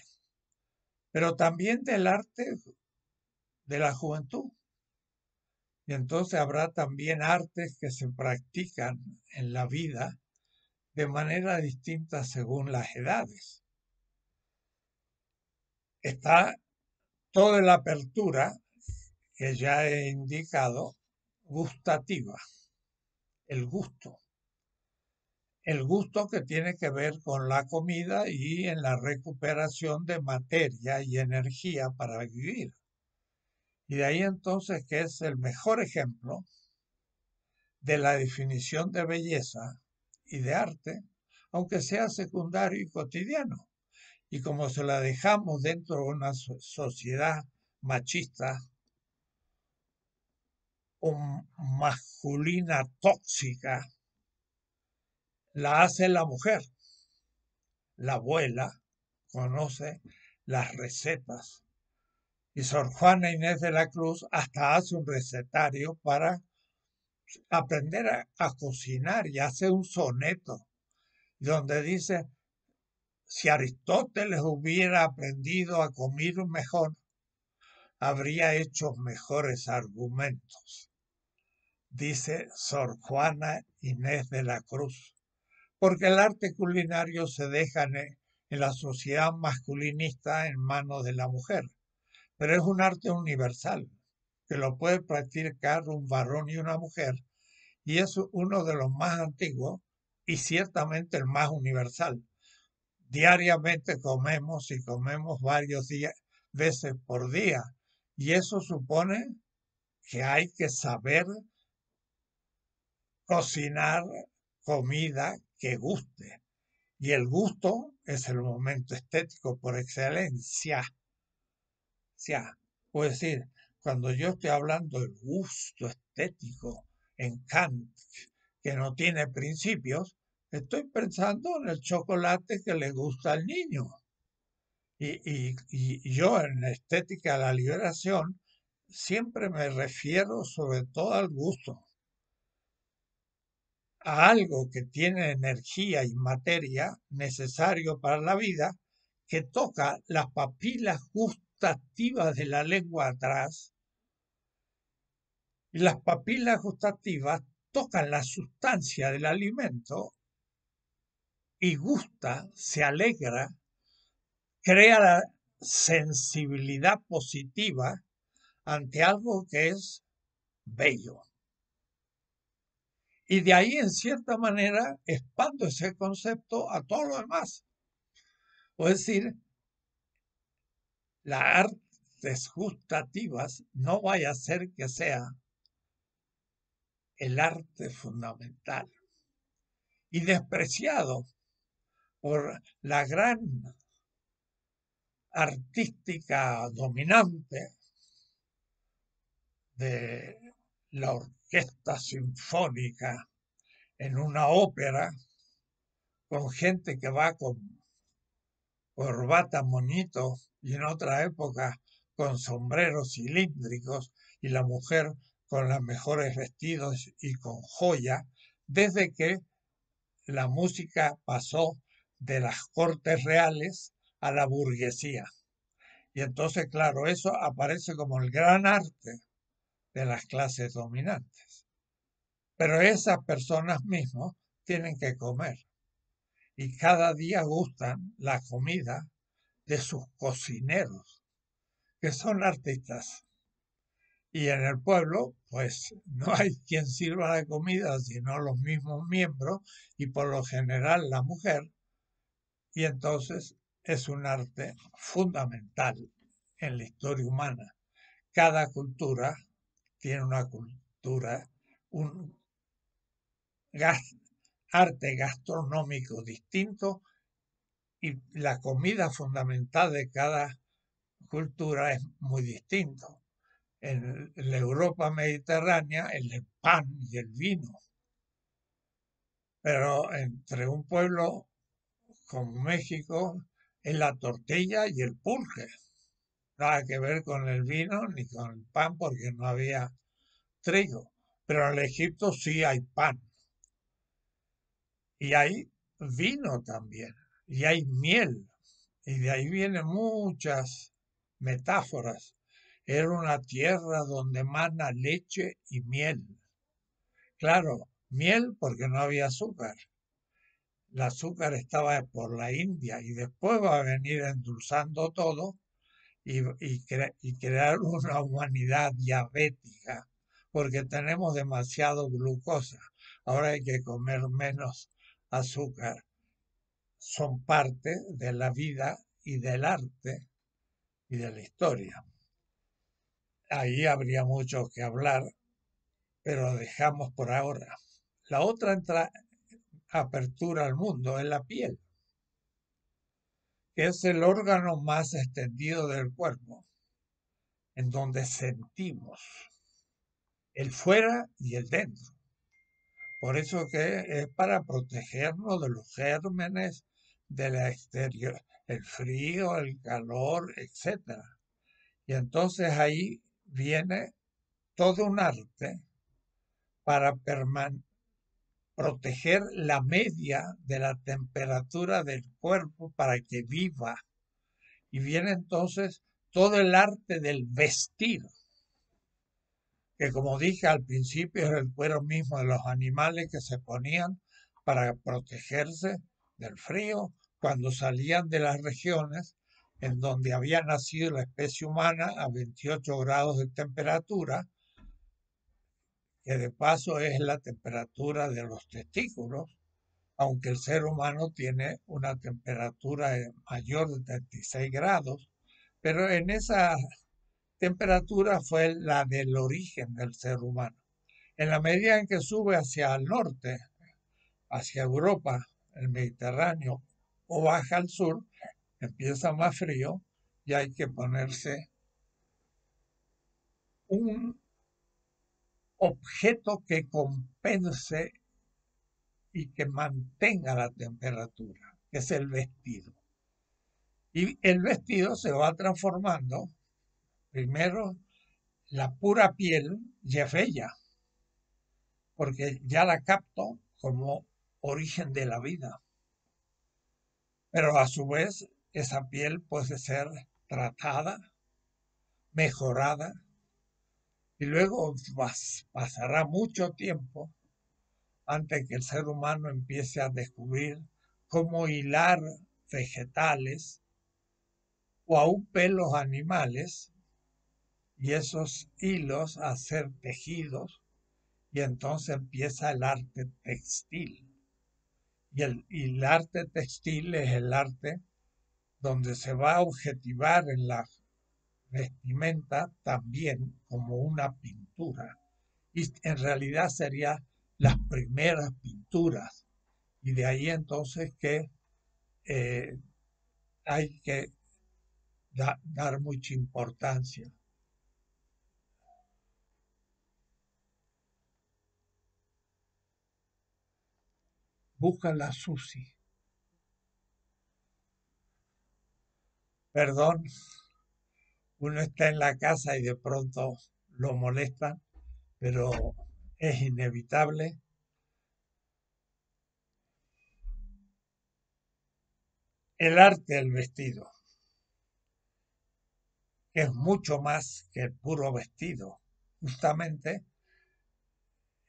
S1: pero también del arte de la juventud. Y entonces habrá también artes que se practican en la vida de manera distinta según las edades. Está toda la apertura que ya he indicado gustativa, el gusto el gusto que tiene que ver con la comida y en la recuperación de materia y energía para vivir. Y de ahí entonces que es el mejor ejemplo de la definición de belleza y de arte, aunque sea secundario y cotidiano. Y como se la dejamos dentro de una sociedad machista o masculina tóxica, la hace la mujer. La abuela conoce las recetas. Y Sor Juana Inés de la Cruz hasta hace un recetario para aprender a, cocinar y hace un soneto donde dice, si Aristóteles hubiera aprendido a comer mejor, habría hecho mejores argumentos, dice Sor Juana Inés de la Cruz porque el arte culinario se deja eh, en, la sociedad masculinista en manos de la mujer, pero es un arte universal que lo puede practicar un varón y una mujer, y es uno de los más antiguos y ciertamente el más universal. Diariamente comemos y comemos varios veces por día, y eso supone que hay que saber cocinar comida que guste. Y el gusto es el momento estético por excelencia. sea puedo decir, cuando yo estoy hablando del gusto estético en Kant, que no tiene principios, estoy pensando en el chocolate que le gusta al niño. Y, y, yo en la estética de la liberación siempre me refiero sobre todo al gusto a algo que tiene energía y materia necesario para la vida, que toca las papilas gustativas de la lengua atrás, y las papilas gustativas tocan la sustancia del alimento y gusta, se alegra, crea la sensibilidad positiva ante algo que es bello. Y de ahí, en cierta manera, expando ese concepto a todo lo demás. O es decir, las artes gustativas no vaya a ser que sea el arte fundamental y despreciado por la gran artística dominante de la orquesta sinfónica en una ópera con gente que va con corbata monito y en otra época con sombreros cilíndricos y la mujer con los mejores vestidos y con joya, desde que la música pasó de las cortes reales a la burguesía. Y entonces, claro, eso aparece como el gran arte de las clases dominantes. Pero esas personas mismas tienen que comer y cada día gustan la comida de sus cocineros, que son artistas. Y en el pueblo, pues no hay [laughs] quien sirva la comida, sino los mismos miembros y por lo general la mujer. Y entonces es un arte fundamental en la historia humana. Cada cultura tiene una cultura, un arte gastronómico distinto y la comida fundamental de cada cultura es muy distinto. En la Europa mediterránea, el pan y el vino. Pero entre un pueblo como México, es la tortilla y el pulque nada que ver con el vino ni con el pan porque no había trigo. Pero en Egipto sí hay pan. Y hay vino también. Y hay miel. Y de ahí vienen muchas metáforas. Era una tierra donde mana leche y miel. Claro, miel porque no había azúcar. El azúcar estaba por la India y después va a venir endulzando todo y, crear una humanidad diabética, porque tenemos demasiado glucosa. Ahora hay que comer menos azúcar. Son parte de la vida y del arte y de la historia. Ahí habría mucho que hablar, pero dejamos por ahora. La otra apertura al mundo es la piel que es el órgano más extendido del cuerpo, en donde sentimos el fuera y el dentro. Por eso que es para protegernos de los gérmenes, del exterior, el frío, el calor, etc. Y entonces ahí viene todo un arte para proteger la media de la temperatura del cuerpo para que viva. Y viene entonces todo el arte del vestir, que como dije al principio era el cuero mismo de los animales que se ponían para protegerse del frío cuando salían de las regiones en donde había nacido la especie humana a 28 grados de temperatura que de paso es la temperatura de los testículos, aunque el ser humano tiene una temperatura eh, mayor de 36 grados, pero en esa temperatura fue la del origen del ser humano. En la medida en que sube hacia el norte, hacia Europa, el Mediterráneo, o baja al sur, empieza más frío y hay que ponerse un objeto que compense y que mantenga la temperatura, que es el vestido. Y el vestido se va transformando, primero la pura piel ya es porque ya la capto como origen de la vida. Pero a su vez, esa piel puede ser tratada, mejorada, y luego pasará mucho tiempo antes que el ser humano empiece a descubrir cómo hilar vegetales o aún pelos animales y esos hilos a ser tejidos y entonces empieza el arte textil. Y el, y el arte textil es el arte donde se va a objetivar en la vestimenta también como una pintura. Y en realidad serían las primeras pinturas. Y de ahí entonces que eh, hay que dar mucha importancia. Busca la Susi. Perdón, uno está en la casa y de pronto lo molestan, pero es inevitable. El arte del vestido, que es mucho más que el puro vestido. Justamente,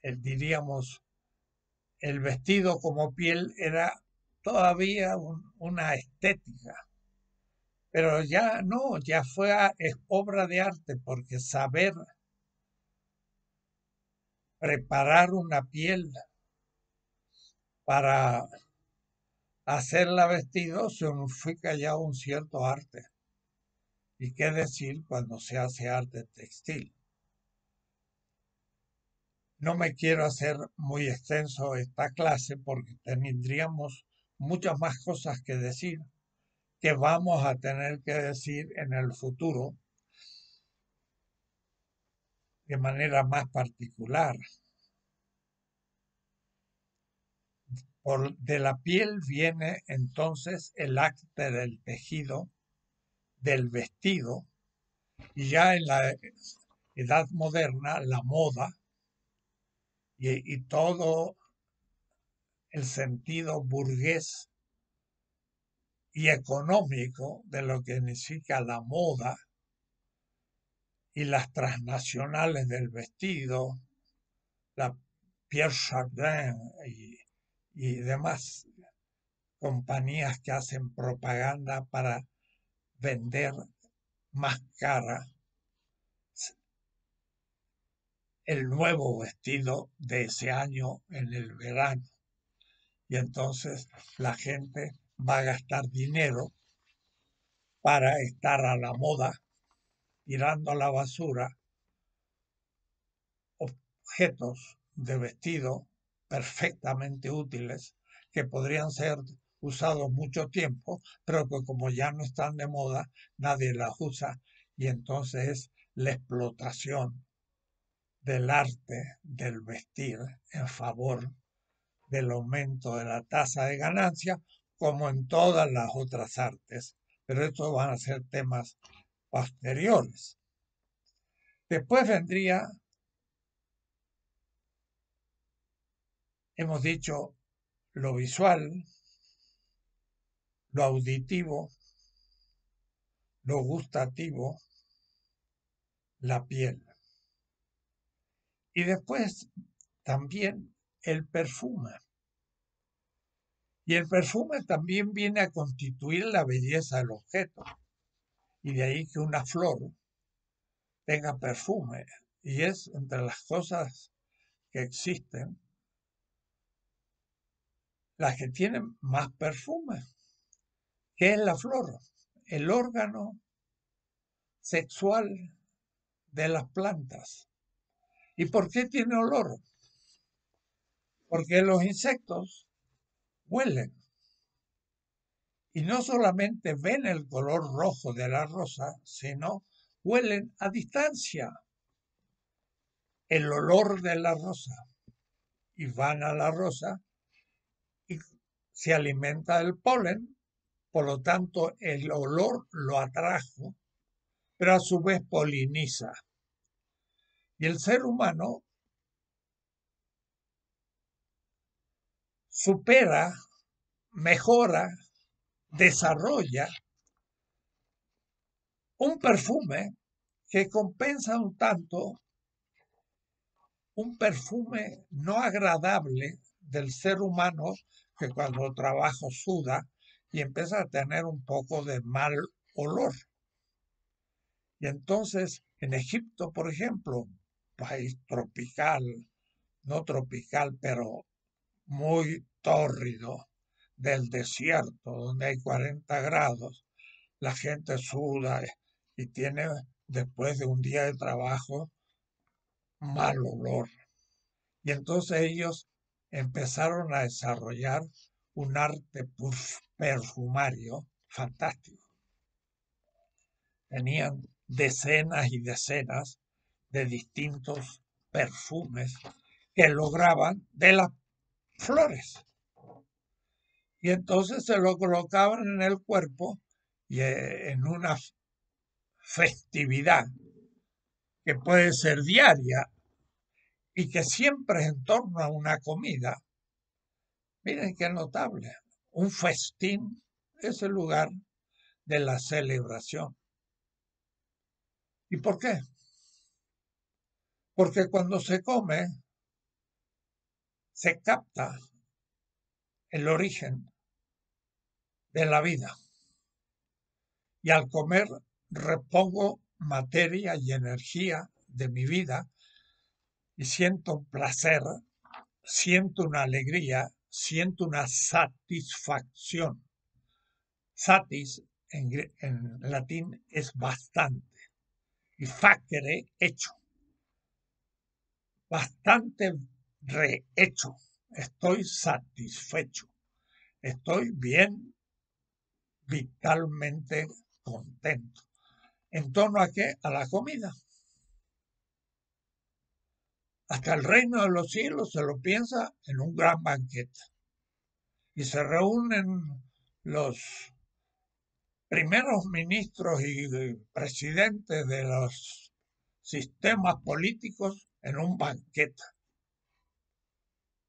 S1: el, diríamos, el vestido como piel era todavía una estética pero ya no, ya fue es obra de arte, porque saber preparar una piel para hacerla vestido significa ya un cierto arte. ¿Y qué decir cuando se hace arte textil? No me quiero hacer muy extenso esta clase porque tendríamos muchas más cosas que decir, que vamos a tener que decir en el futuro de manera más particular. Por, de la piel viene entonces el acte del tejido, del vestido, y ya en la edad moderna, la moda y todo el sentido burgués y económico de lo que significa la moda y las transnacionales del vestido, la Pierre Chardin y, y demás compañías que hacen propaganda para vender más cara el nuevo vestido de ese año en el verano. Y entonces la gente va a gastar dinero para estar a la moda tirando a la basura objetos de vestido perfectamente útiles que podrían ser usados mucho tiempo, pero que como ya no están de moda, nadie las usa y entonces es la explotación del arte del vestir en favor del aumento de la tasa de ganancia como en todas las otras artes, pero estos van a ser temas posteriores. Después vendría, hemos dicho, lo visual, lo auditivo, lo gustativo, la piel. Y después también el perfume. Y el perfume también viene a constituir la belleza del objeto. Y de ahí que una flor tenga perfume. Y es entre las cosas que existen las que tienen más perfume. que es la flor? El órgano sexual de las plantas. ¿Y por qué tiene olor? Porque los insectos huelen. Y no solamente ven el color rojo de la rosa, sino huelen a distancia el olor de la rosa. Y van a la rosa y se alimenta del polen, por lo tanto el olor lo atrajo, pero a su vez poliniza. Y el ser humano supera, mejora, desarrolla un perfume que compensa un tanto un perfume no agradable del ser humano que cuando trabajo suda y empieza a tener un poco de mal olor. Y entonces, en Egipto, por ejemplo, país tropical, no tropical, pero muy tórrido del desierto, donde hay 40 grados, la gente suda y tiene después de un día de trabajo mal olor. Y entonces ellos empezaron a desarrollar un arte perfumario fantástico. Tenían decenas y decenas de distintos perfumes que lograban de las flores. Y entonces se lo colocaban en el cuerpo y eh, en una festividad que puede ser diaria y que siempre es en torno a una comida. Miren qué notable, un festín es el lugar de la celebración. ¿Y por qué? Porque cuando se come, se capta el origen de la vida. Y al comer repongo materia y energía de mi vida y siento placer, siento una alegría, siento una satisfacción. Satis en, en latín es bastante y facere hecho. Bastante rehecho, estoy satisfecho, estoy bien vitalmente contento. ¿En torno a qué? A la comida. Hasta el reino de los cielos se lo piensa en un gran banquete. Y se reúnen los primeros ministros y presidentes de los sistemas políticos en un banquete.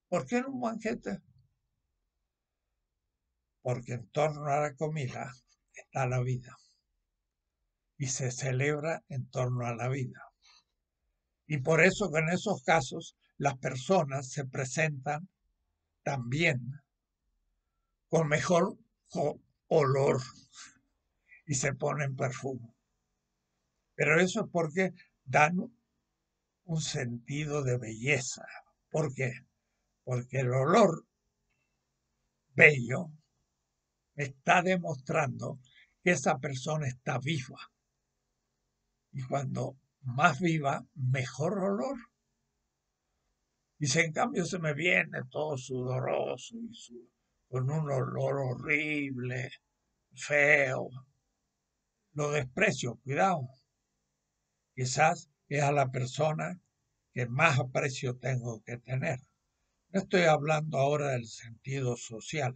S1: ¿Por qué en un banquete? Porque en torno a la comida está la vida. Y se celebra en torno a la vida. Y por eso que en esos casos las personas se presentan también con mejor olor y se ponen perfume. Pero eso es porque dan un sentido de belleza. ¿Por qué? porque el olor bello está demostrando que esa persona está viva. Y cuando más viva, mejor olor. Y si en cambio se me viene todo sudoroso y con un olor horrible, feo, lo desprecio, cuidado. Quizás es a la persona que más aprecio tengo que tener. No estoy hablando ahora del sentido social,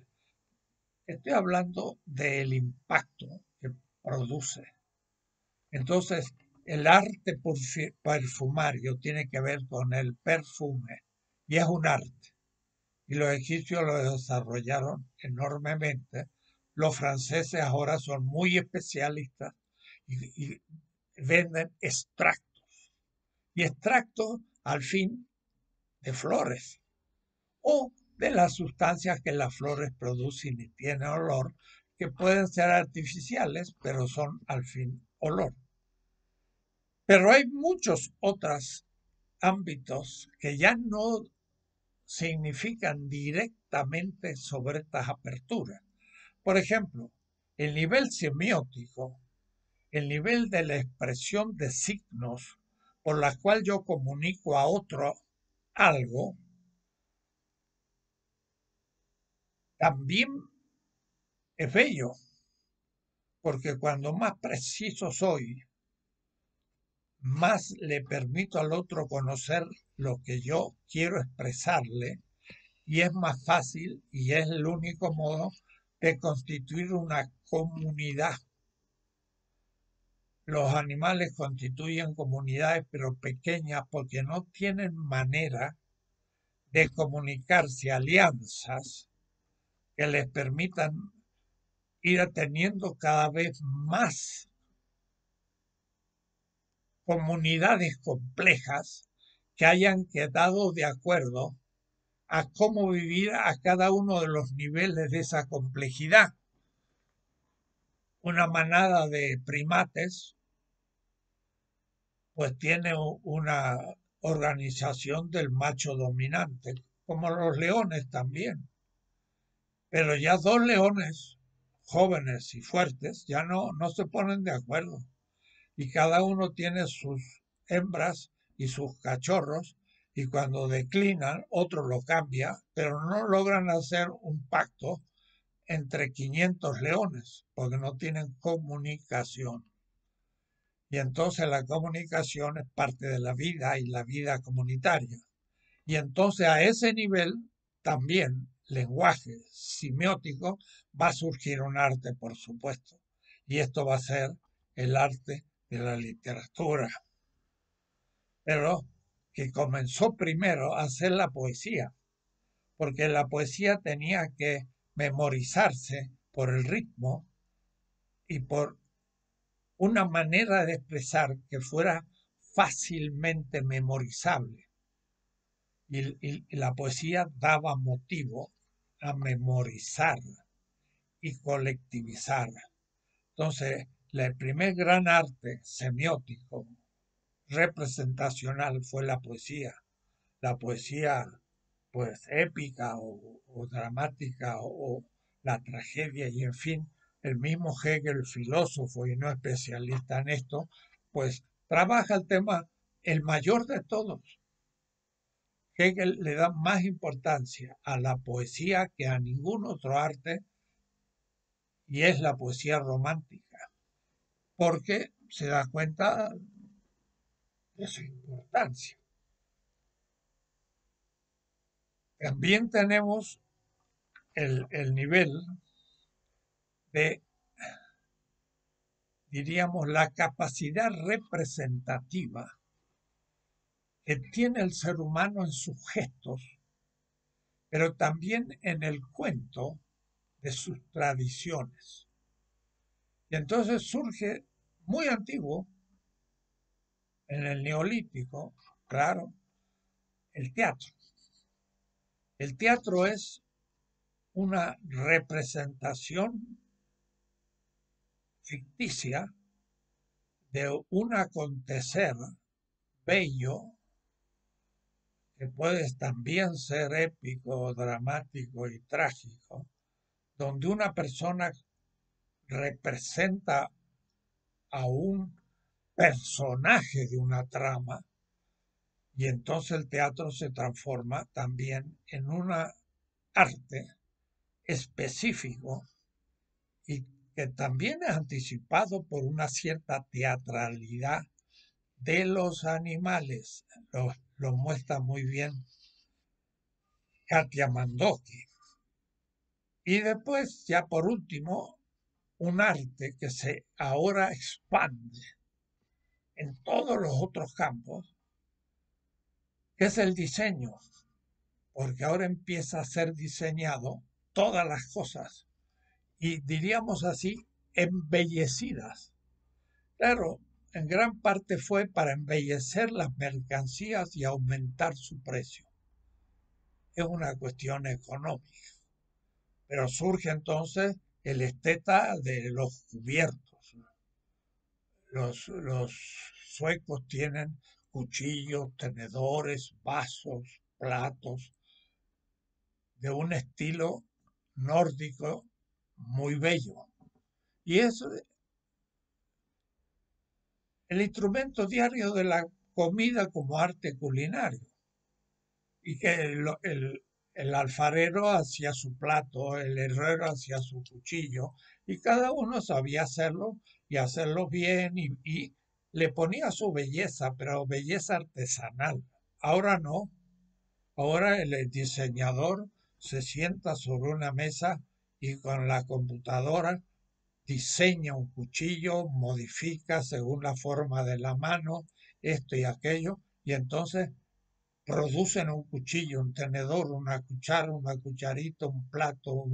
S1: estoy hablando del impacto que produce. Entonces, el arte perfumario tiene que ver con el perfume y es un arte. Y los egipcios lo desarrollaron enormemente. Los franceses ahora son muy especialistas y, y venden extractos. Y extractos al fin de flores o de las sustancias que las flores producen y tienen olor, que pueden ser artificiales, pero son al fin olor. Pero hay muchos otros ámbitos que ya no significan directamente sobre estas aperturas. Por ejemplo, el nivel semiótico, el nivel de la expresión de signos por la cual yo comunico a otro algo, también es bello, porque cuando más preciso soy, más le permito al otro conocer lo que yo quiero expresarle y es más fácil y es el único modo de constituir una comunidad. Los animales constituyen comunidades pero pequeñas porque no tienen manera de comunicarse alianzas que les permitan ir teniendo cada vez más comunidades complejas que hayan quedado de acuerdo a cómo vivir a cada uno de los niveles de esa complejidad. Una manada de primates pues tiene una organización del macho dominante, como los leones también. Pero ya dos leones jóvenes y fuertes ya no, no se ponen de acuerdo. Y cada uno tiene sus hembras y sus cachorros y cuando declinan otro lo cambia, pero no logran hacer un pacto entre 500 leones porque no tienen comunicación. Y entonces la comunicación es parte de la vida y la vida comunitaria. Y entonces a ese nivel también lenguaje simiótico va a surgir un arte, por supuesto. Y esto va a ser el arte de la literatura. Pero que comenzó primero a ser la poesía, porque la poesía tenía que memorizarse por el ritmo y por una manera de expresar que fuera fácilmente memorizable. Y, y la poesía daba motivo a memorizar y colectivizar. Entonces, el primer gran arte semiótico representacional fue la poesía. La poesía, pues, épica o, dramática o, la tragedia y, en fin, el mismo Hegel, filósofo y no especialista en esto, pues, trabaja el tema, el mayor de todos, que le da más importancia a la poesía que a ningún otro arte y es la poesía romántica, porque se da cuenta de su importancia. También tenemos el, el nivel de, diríamos, la capacidad representativa que tiene el ser humano en sus gestos, pero también en el cuento de sus tradiciones. Y entonces surge muy antiguo, en el neolítico, claro, el teatro. El teatro es una representación ficticia de un acontecer bello que puedes también ser épico, dramático y trágico, donde una persona representa a un personaje de una trama y entonces el teatro se transforma también en un arte específico y que también es anticipado por una cierta teatralidad de los animales. Lo, muestra muy bien Katia Mandoki. Y después, ya por último, un arte que se ahora expande en todos los otros campos, que es el diseño, porque ahora empieza a ser diseñado todas las cosas y diríamos así, embellecidas. Claro, en gran parte fue para embellecer las mercancías y aumentar su precio. Es una cuestión económica. Pero surge entonces el esteta de los cubiertos. Los, suecos tienen cuchillos, tenedores, vasos, platos, de un estilo nórdico muy bello. Y es el instrumento diario de la comida como arte culinario. Y que el, alfarero hacía su plato, el herrero hacía su cuchillo, y cada uno sabía hacerlo y hacerlo bien y le ponía su belleza, pero belleza artesanal. Ahora no. Ahora el diseñador se sienta sobre una mesa y con la computadora diseña un cuchillo, modifica según la forma de la mano, esto y aquello, y entonces producen un cuchillo, un tenedor, una cuchara, una cucharita, un plato,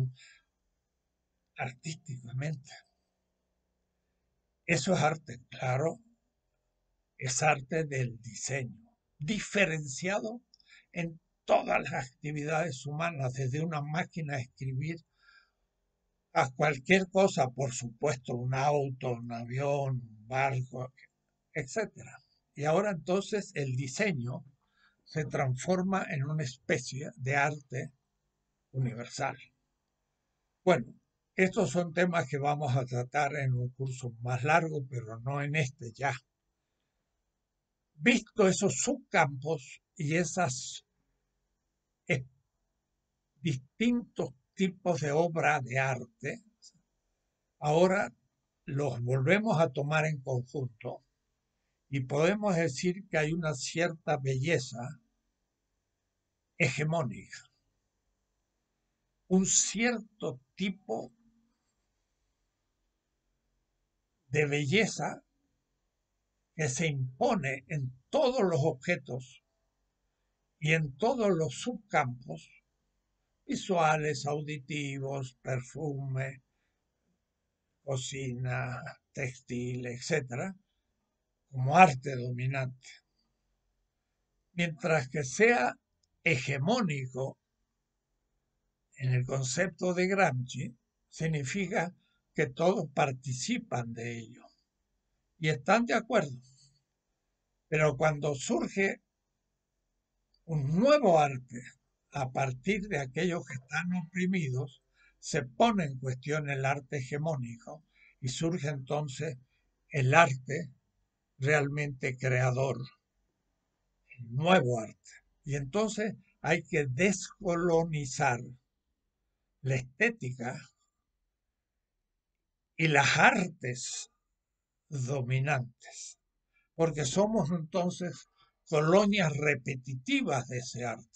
S1: artísticamente. Eso es arte, claro, es arte del diseño, diferenciado en todas las actividades humanas, desde una máquina a escribir a cualquier cosa, por supuesto, un auto, un avión, un barco, etc. Y ahora entonces el diseño se transforma en una especie de arte universal. Bueno, estos son temas que vamos a tratar en un curso más largo, pero no en este ya. Visto esos subcampos y esas eh, distintos tipos de obra de arte, ahora los volvemos a tomar en conjunto y podemos decir que hay una cierta belleza hegemónica, un cierto tipo de belleza que se impone en todos los objetos y en todos los subcampos visuales, auditivos, perfume, cocina, textil, etc., como arte dominante. Mientras que sea hegemónico en el concepto de Gramsci, significa que todos participan de ello y están de acuerdo. Pero cuando surge un nuevo arte a partir de aquellos que están oprimidos, se pone en cuestión el arte hegemónico y surge entonces el arte realmente creador, el nuevo arte. Y entonces hay que descolonizar la estética y las artes dominantes, porque somos entonces colonias repetitivas de ese arte.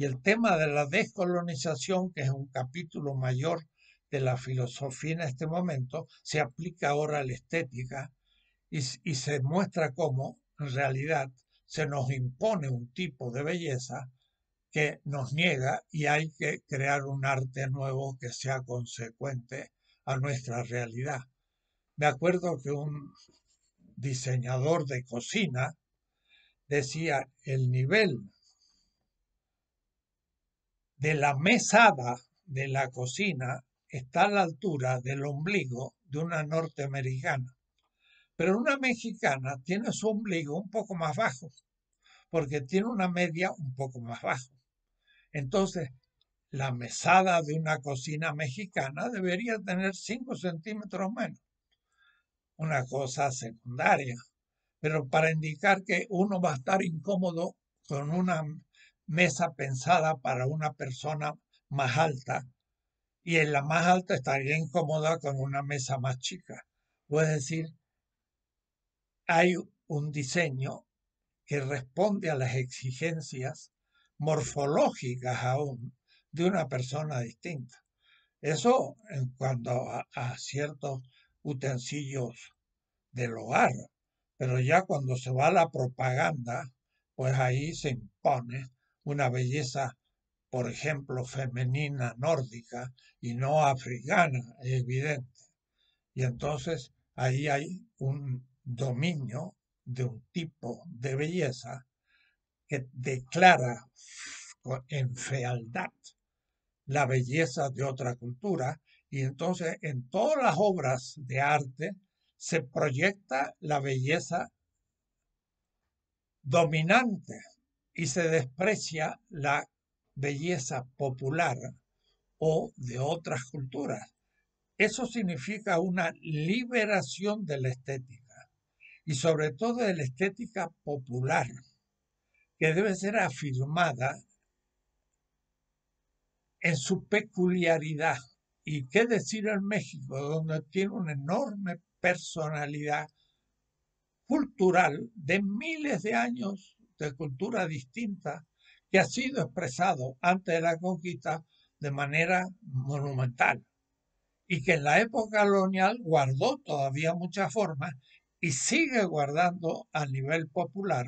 S1: Y el tema de la descolonización, que es un capítulo mayor de la filosofía en este momento, se aplica ahora a la estética y, y se muestra cómo en realidad se nos impone un tipo de belleza que nos niega y hay que crear un arte nuevo que sea consecuente a nuestra realidad. Me acuerdo que un diseñador de cocina decía el nivel de la mesada de la cocina está a la altura del ombligo de una norteamericana. Pero una mexicana tiene su ombligo un poco más bajo, porque tiene una media un poco más bajo. Entonces, la mesada de una cocina mexicana debería tener 5 centímetros menos. Una cosa secundaria, pero para indicar que uno va a estar incómodo con una mesa pensada para una persona más alta y en la más alta estaría incómoda con una mesa más chica. es decir, hay un diseño que responde a las exigencias morfológicas aún de una persona distinta. Eso en cuanto a, a ciertos utensilios del hogar, pero ya cuando se va a la propaganda, pues ahí se impone una belleza, por ejemplo, femenina nórdica y no africana, evidente. Y entonces ahí hay un dominio de un tipo de belleza que declara en fealdad la belleza de otra cultura y entonces en todas las obras de arte se proyecta la belleza dominante y se desprecia la belleza popular o de otras culturas. Eso significa una liberación de la estética y sobre todo de la estética popular, que debe ser afirmada en su peculiaridad. ¿Y qué decir en México, donde tiene una enorme personalidad cultural de miles de años de cultura distinta que ha sido expresado antes de la conquista de manera monumental y que en la época colonial guardó todavía muchas formas y sigue guardando a nivel popular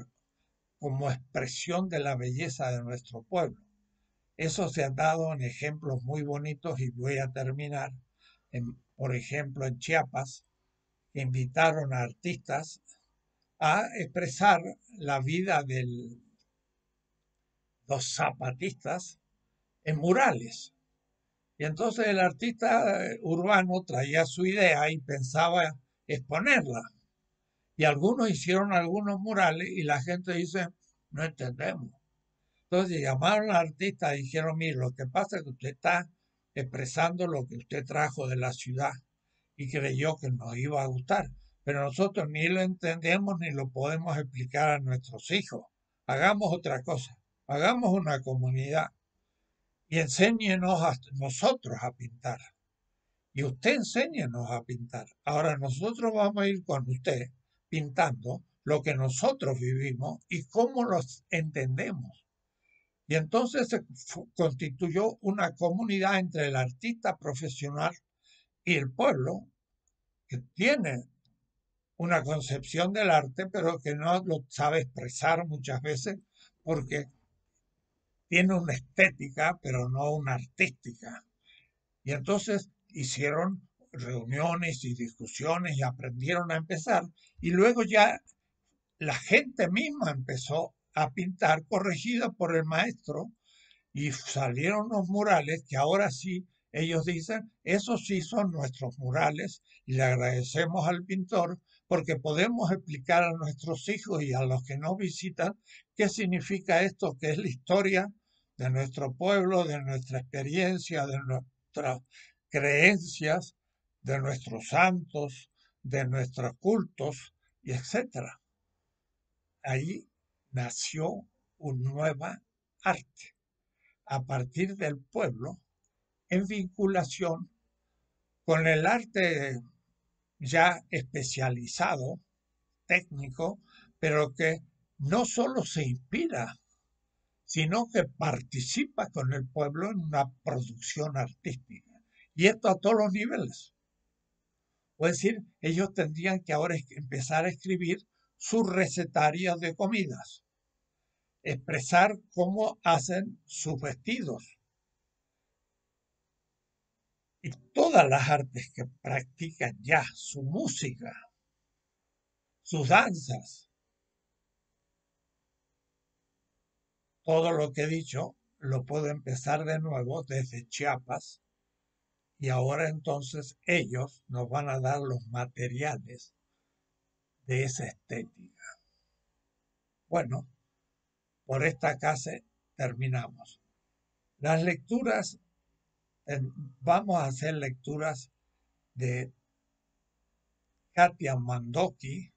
S1: como expresión de la belleza de nuestro pueblo. Eso se ha dado en ejemplos muy bonitos y voy a terminar. por ejemplo, en Chiapas, que invitaron a artistas a expresar la vida de los zapatistas en murales. Y entonces el artista eh, urbano traía su idea y pensaba exponerla. Y algunos hicieron algunos murales y la gente dice, no entendemos. Entonces llamaron al artista y dijeron, mire, lo que pasa es que usted está expresando lo que usted trajo de la ciudad y creyó que nos iba a gustar pero nosotros ni lo entendemos ni lo podemos explicar a nuestros hijos. Hagamos otra cosa, hagamos una comunidad y enséñenos a nosotros a pintar. Y usted enséñenos a pintar. Ahora nosotros vamos a ir con usted pintando lo que nosotros vivimos y cómo los entendemos. Y entonces se constituyó una comunidad entre el artista profesional y el pueblo que tiene una concepción del arte, pero que no lo sabe expresar muchas veces porque tiene una estética, pero no una artística. Y entonces hicieron reuniones y discusiones y aprendieron a empezar. Y luego ya la gente misma empezó a pintar, corregida por el maestro, y salieron los murales que ahora sí, ellos dicen, esos sí son nuestros murales y le agradecemos al pintor porque podemos explicar a nuestros hijos y a los que nos visitan qué significa esto que es la historia de nuestro pueblo, de nuestra experiencia, de nuestras creencias, de nuestros santos, de nuestros cultos, y etc. Ahí nació un nuevo arte a partir del pueblo en vinculación con el arte ya especializado, técnico, pero que no solo se inspira, sino que participa con el pueblo en una producción artística. Y esto a todos los niveles. Es decir, ellos tendrían que ahora empezar a escribir sus recetarias de comidas, expresar cómo hacen sus vestidos, y todas las artes que practican ya, su música, sus danzas, todo lo que he dicho lo puedo empezar de nuevo desde Chiapas y ahora entonces ellos nos van a dar los materiales de esa estética. Bueno, por esta clase terminamos. Las lecturas vamos a hacer lecturas de Katia Mandoki,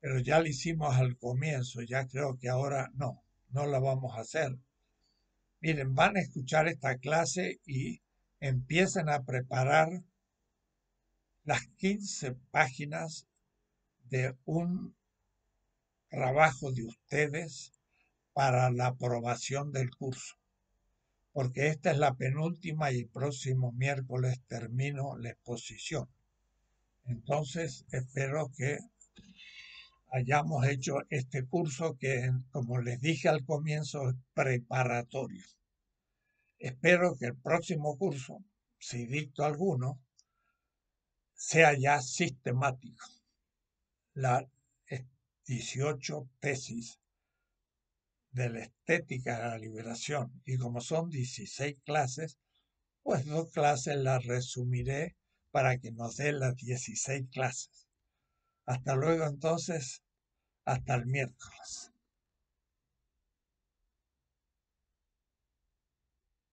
S1: pero ya lo hicimos al comienzo, ya creo que ahora no, no la vamos a hacer. Miren, van a escuchar esta clase y empiecen a preparar las 15 páginas de un trabajo de ustedes para la aprobación del curso porque esta es la penúltima y próximo miércoles termino la exposición. Entonces, espero que hayamos hecho este curso que, como les dije al comienzo, es preparatorio. Espero que el próximo curso, si dicto alguno, sea ya sistemático. Las 18 tesis de la estética a la liberación. Y como son 16 clases, pues dos clases las resumiré para que nos den las 16 clases. Hasta luego entonces, hasta el miércoles.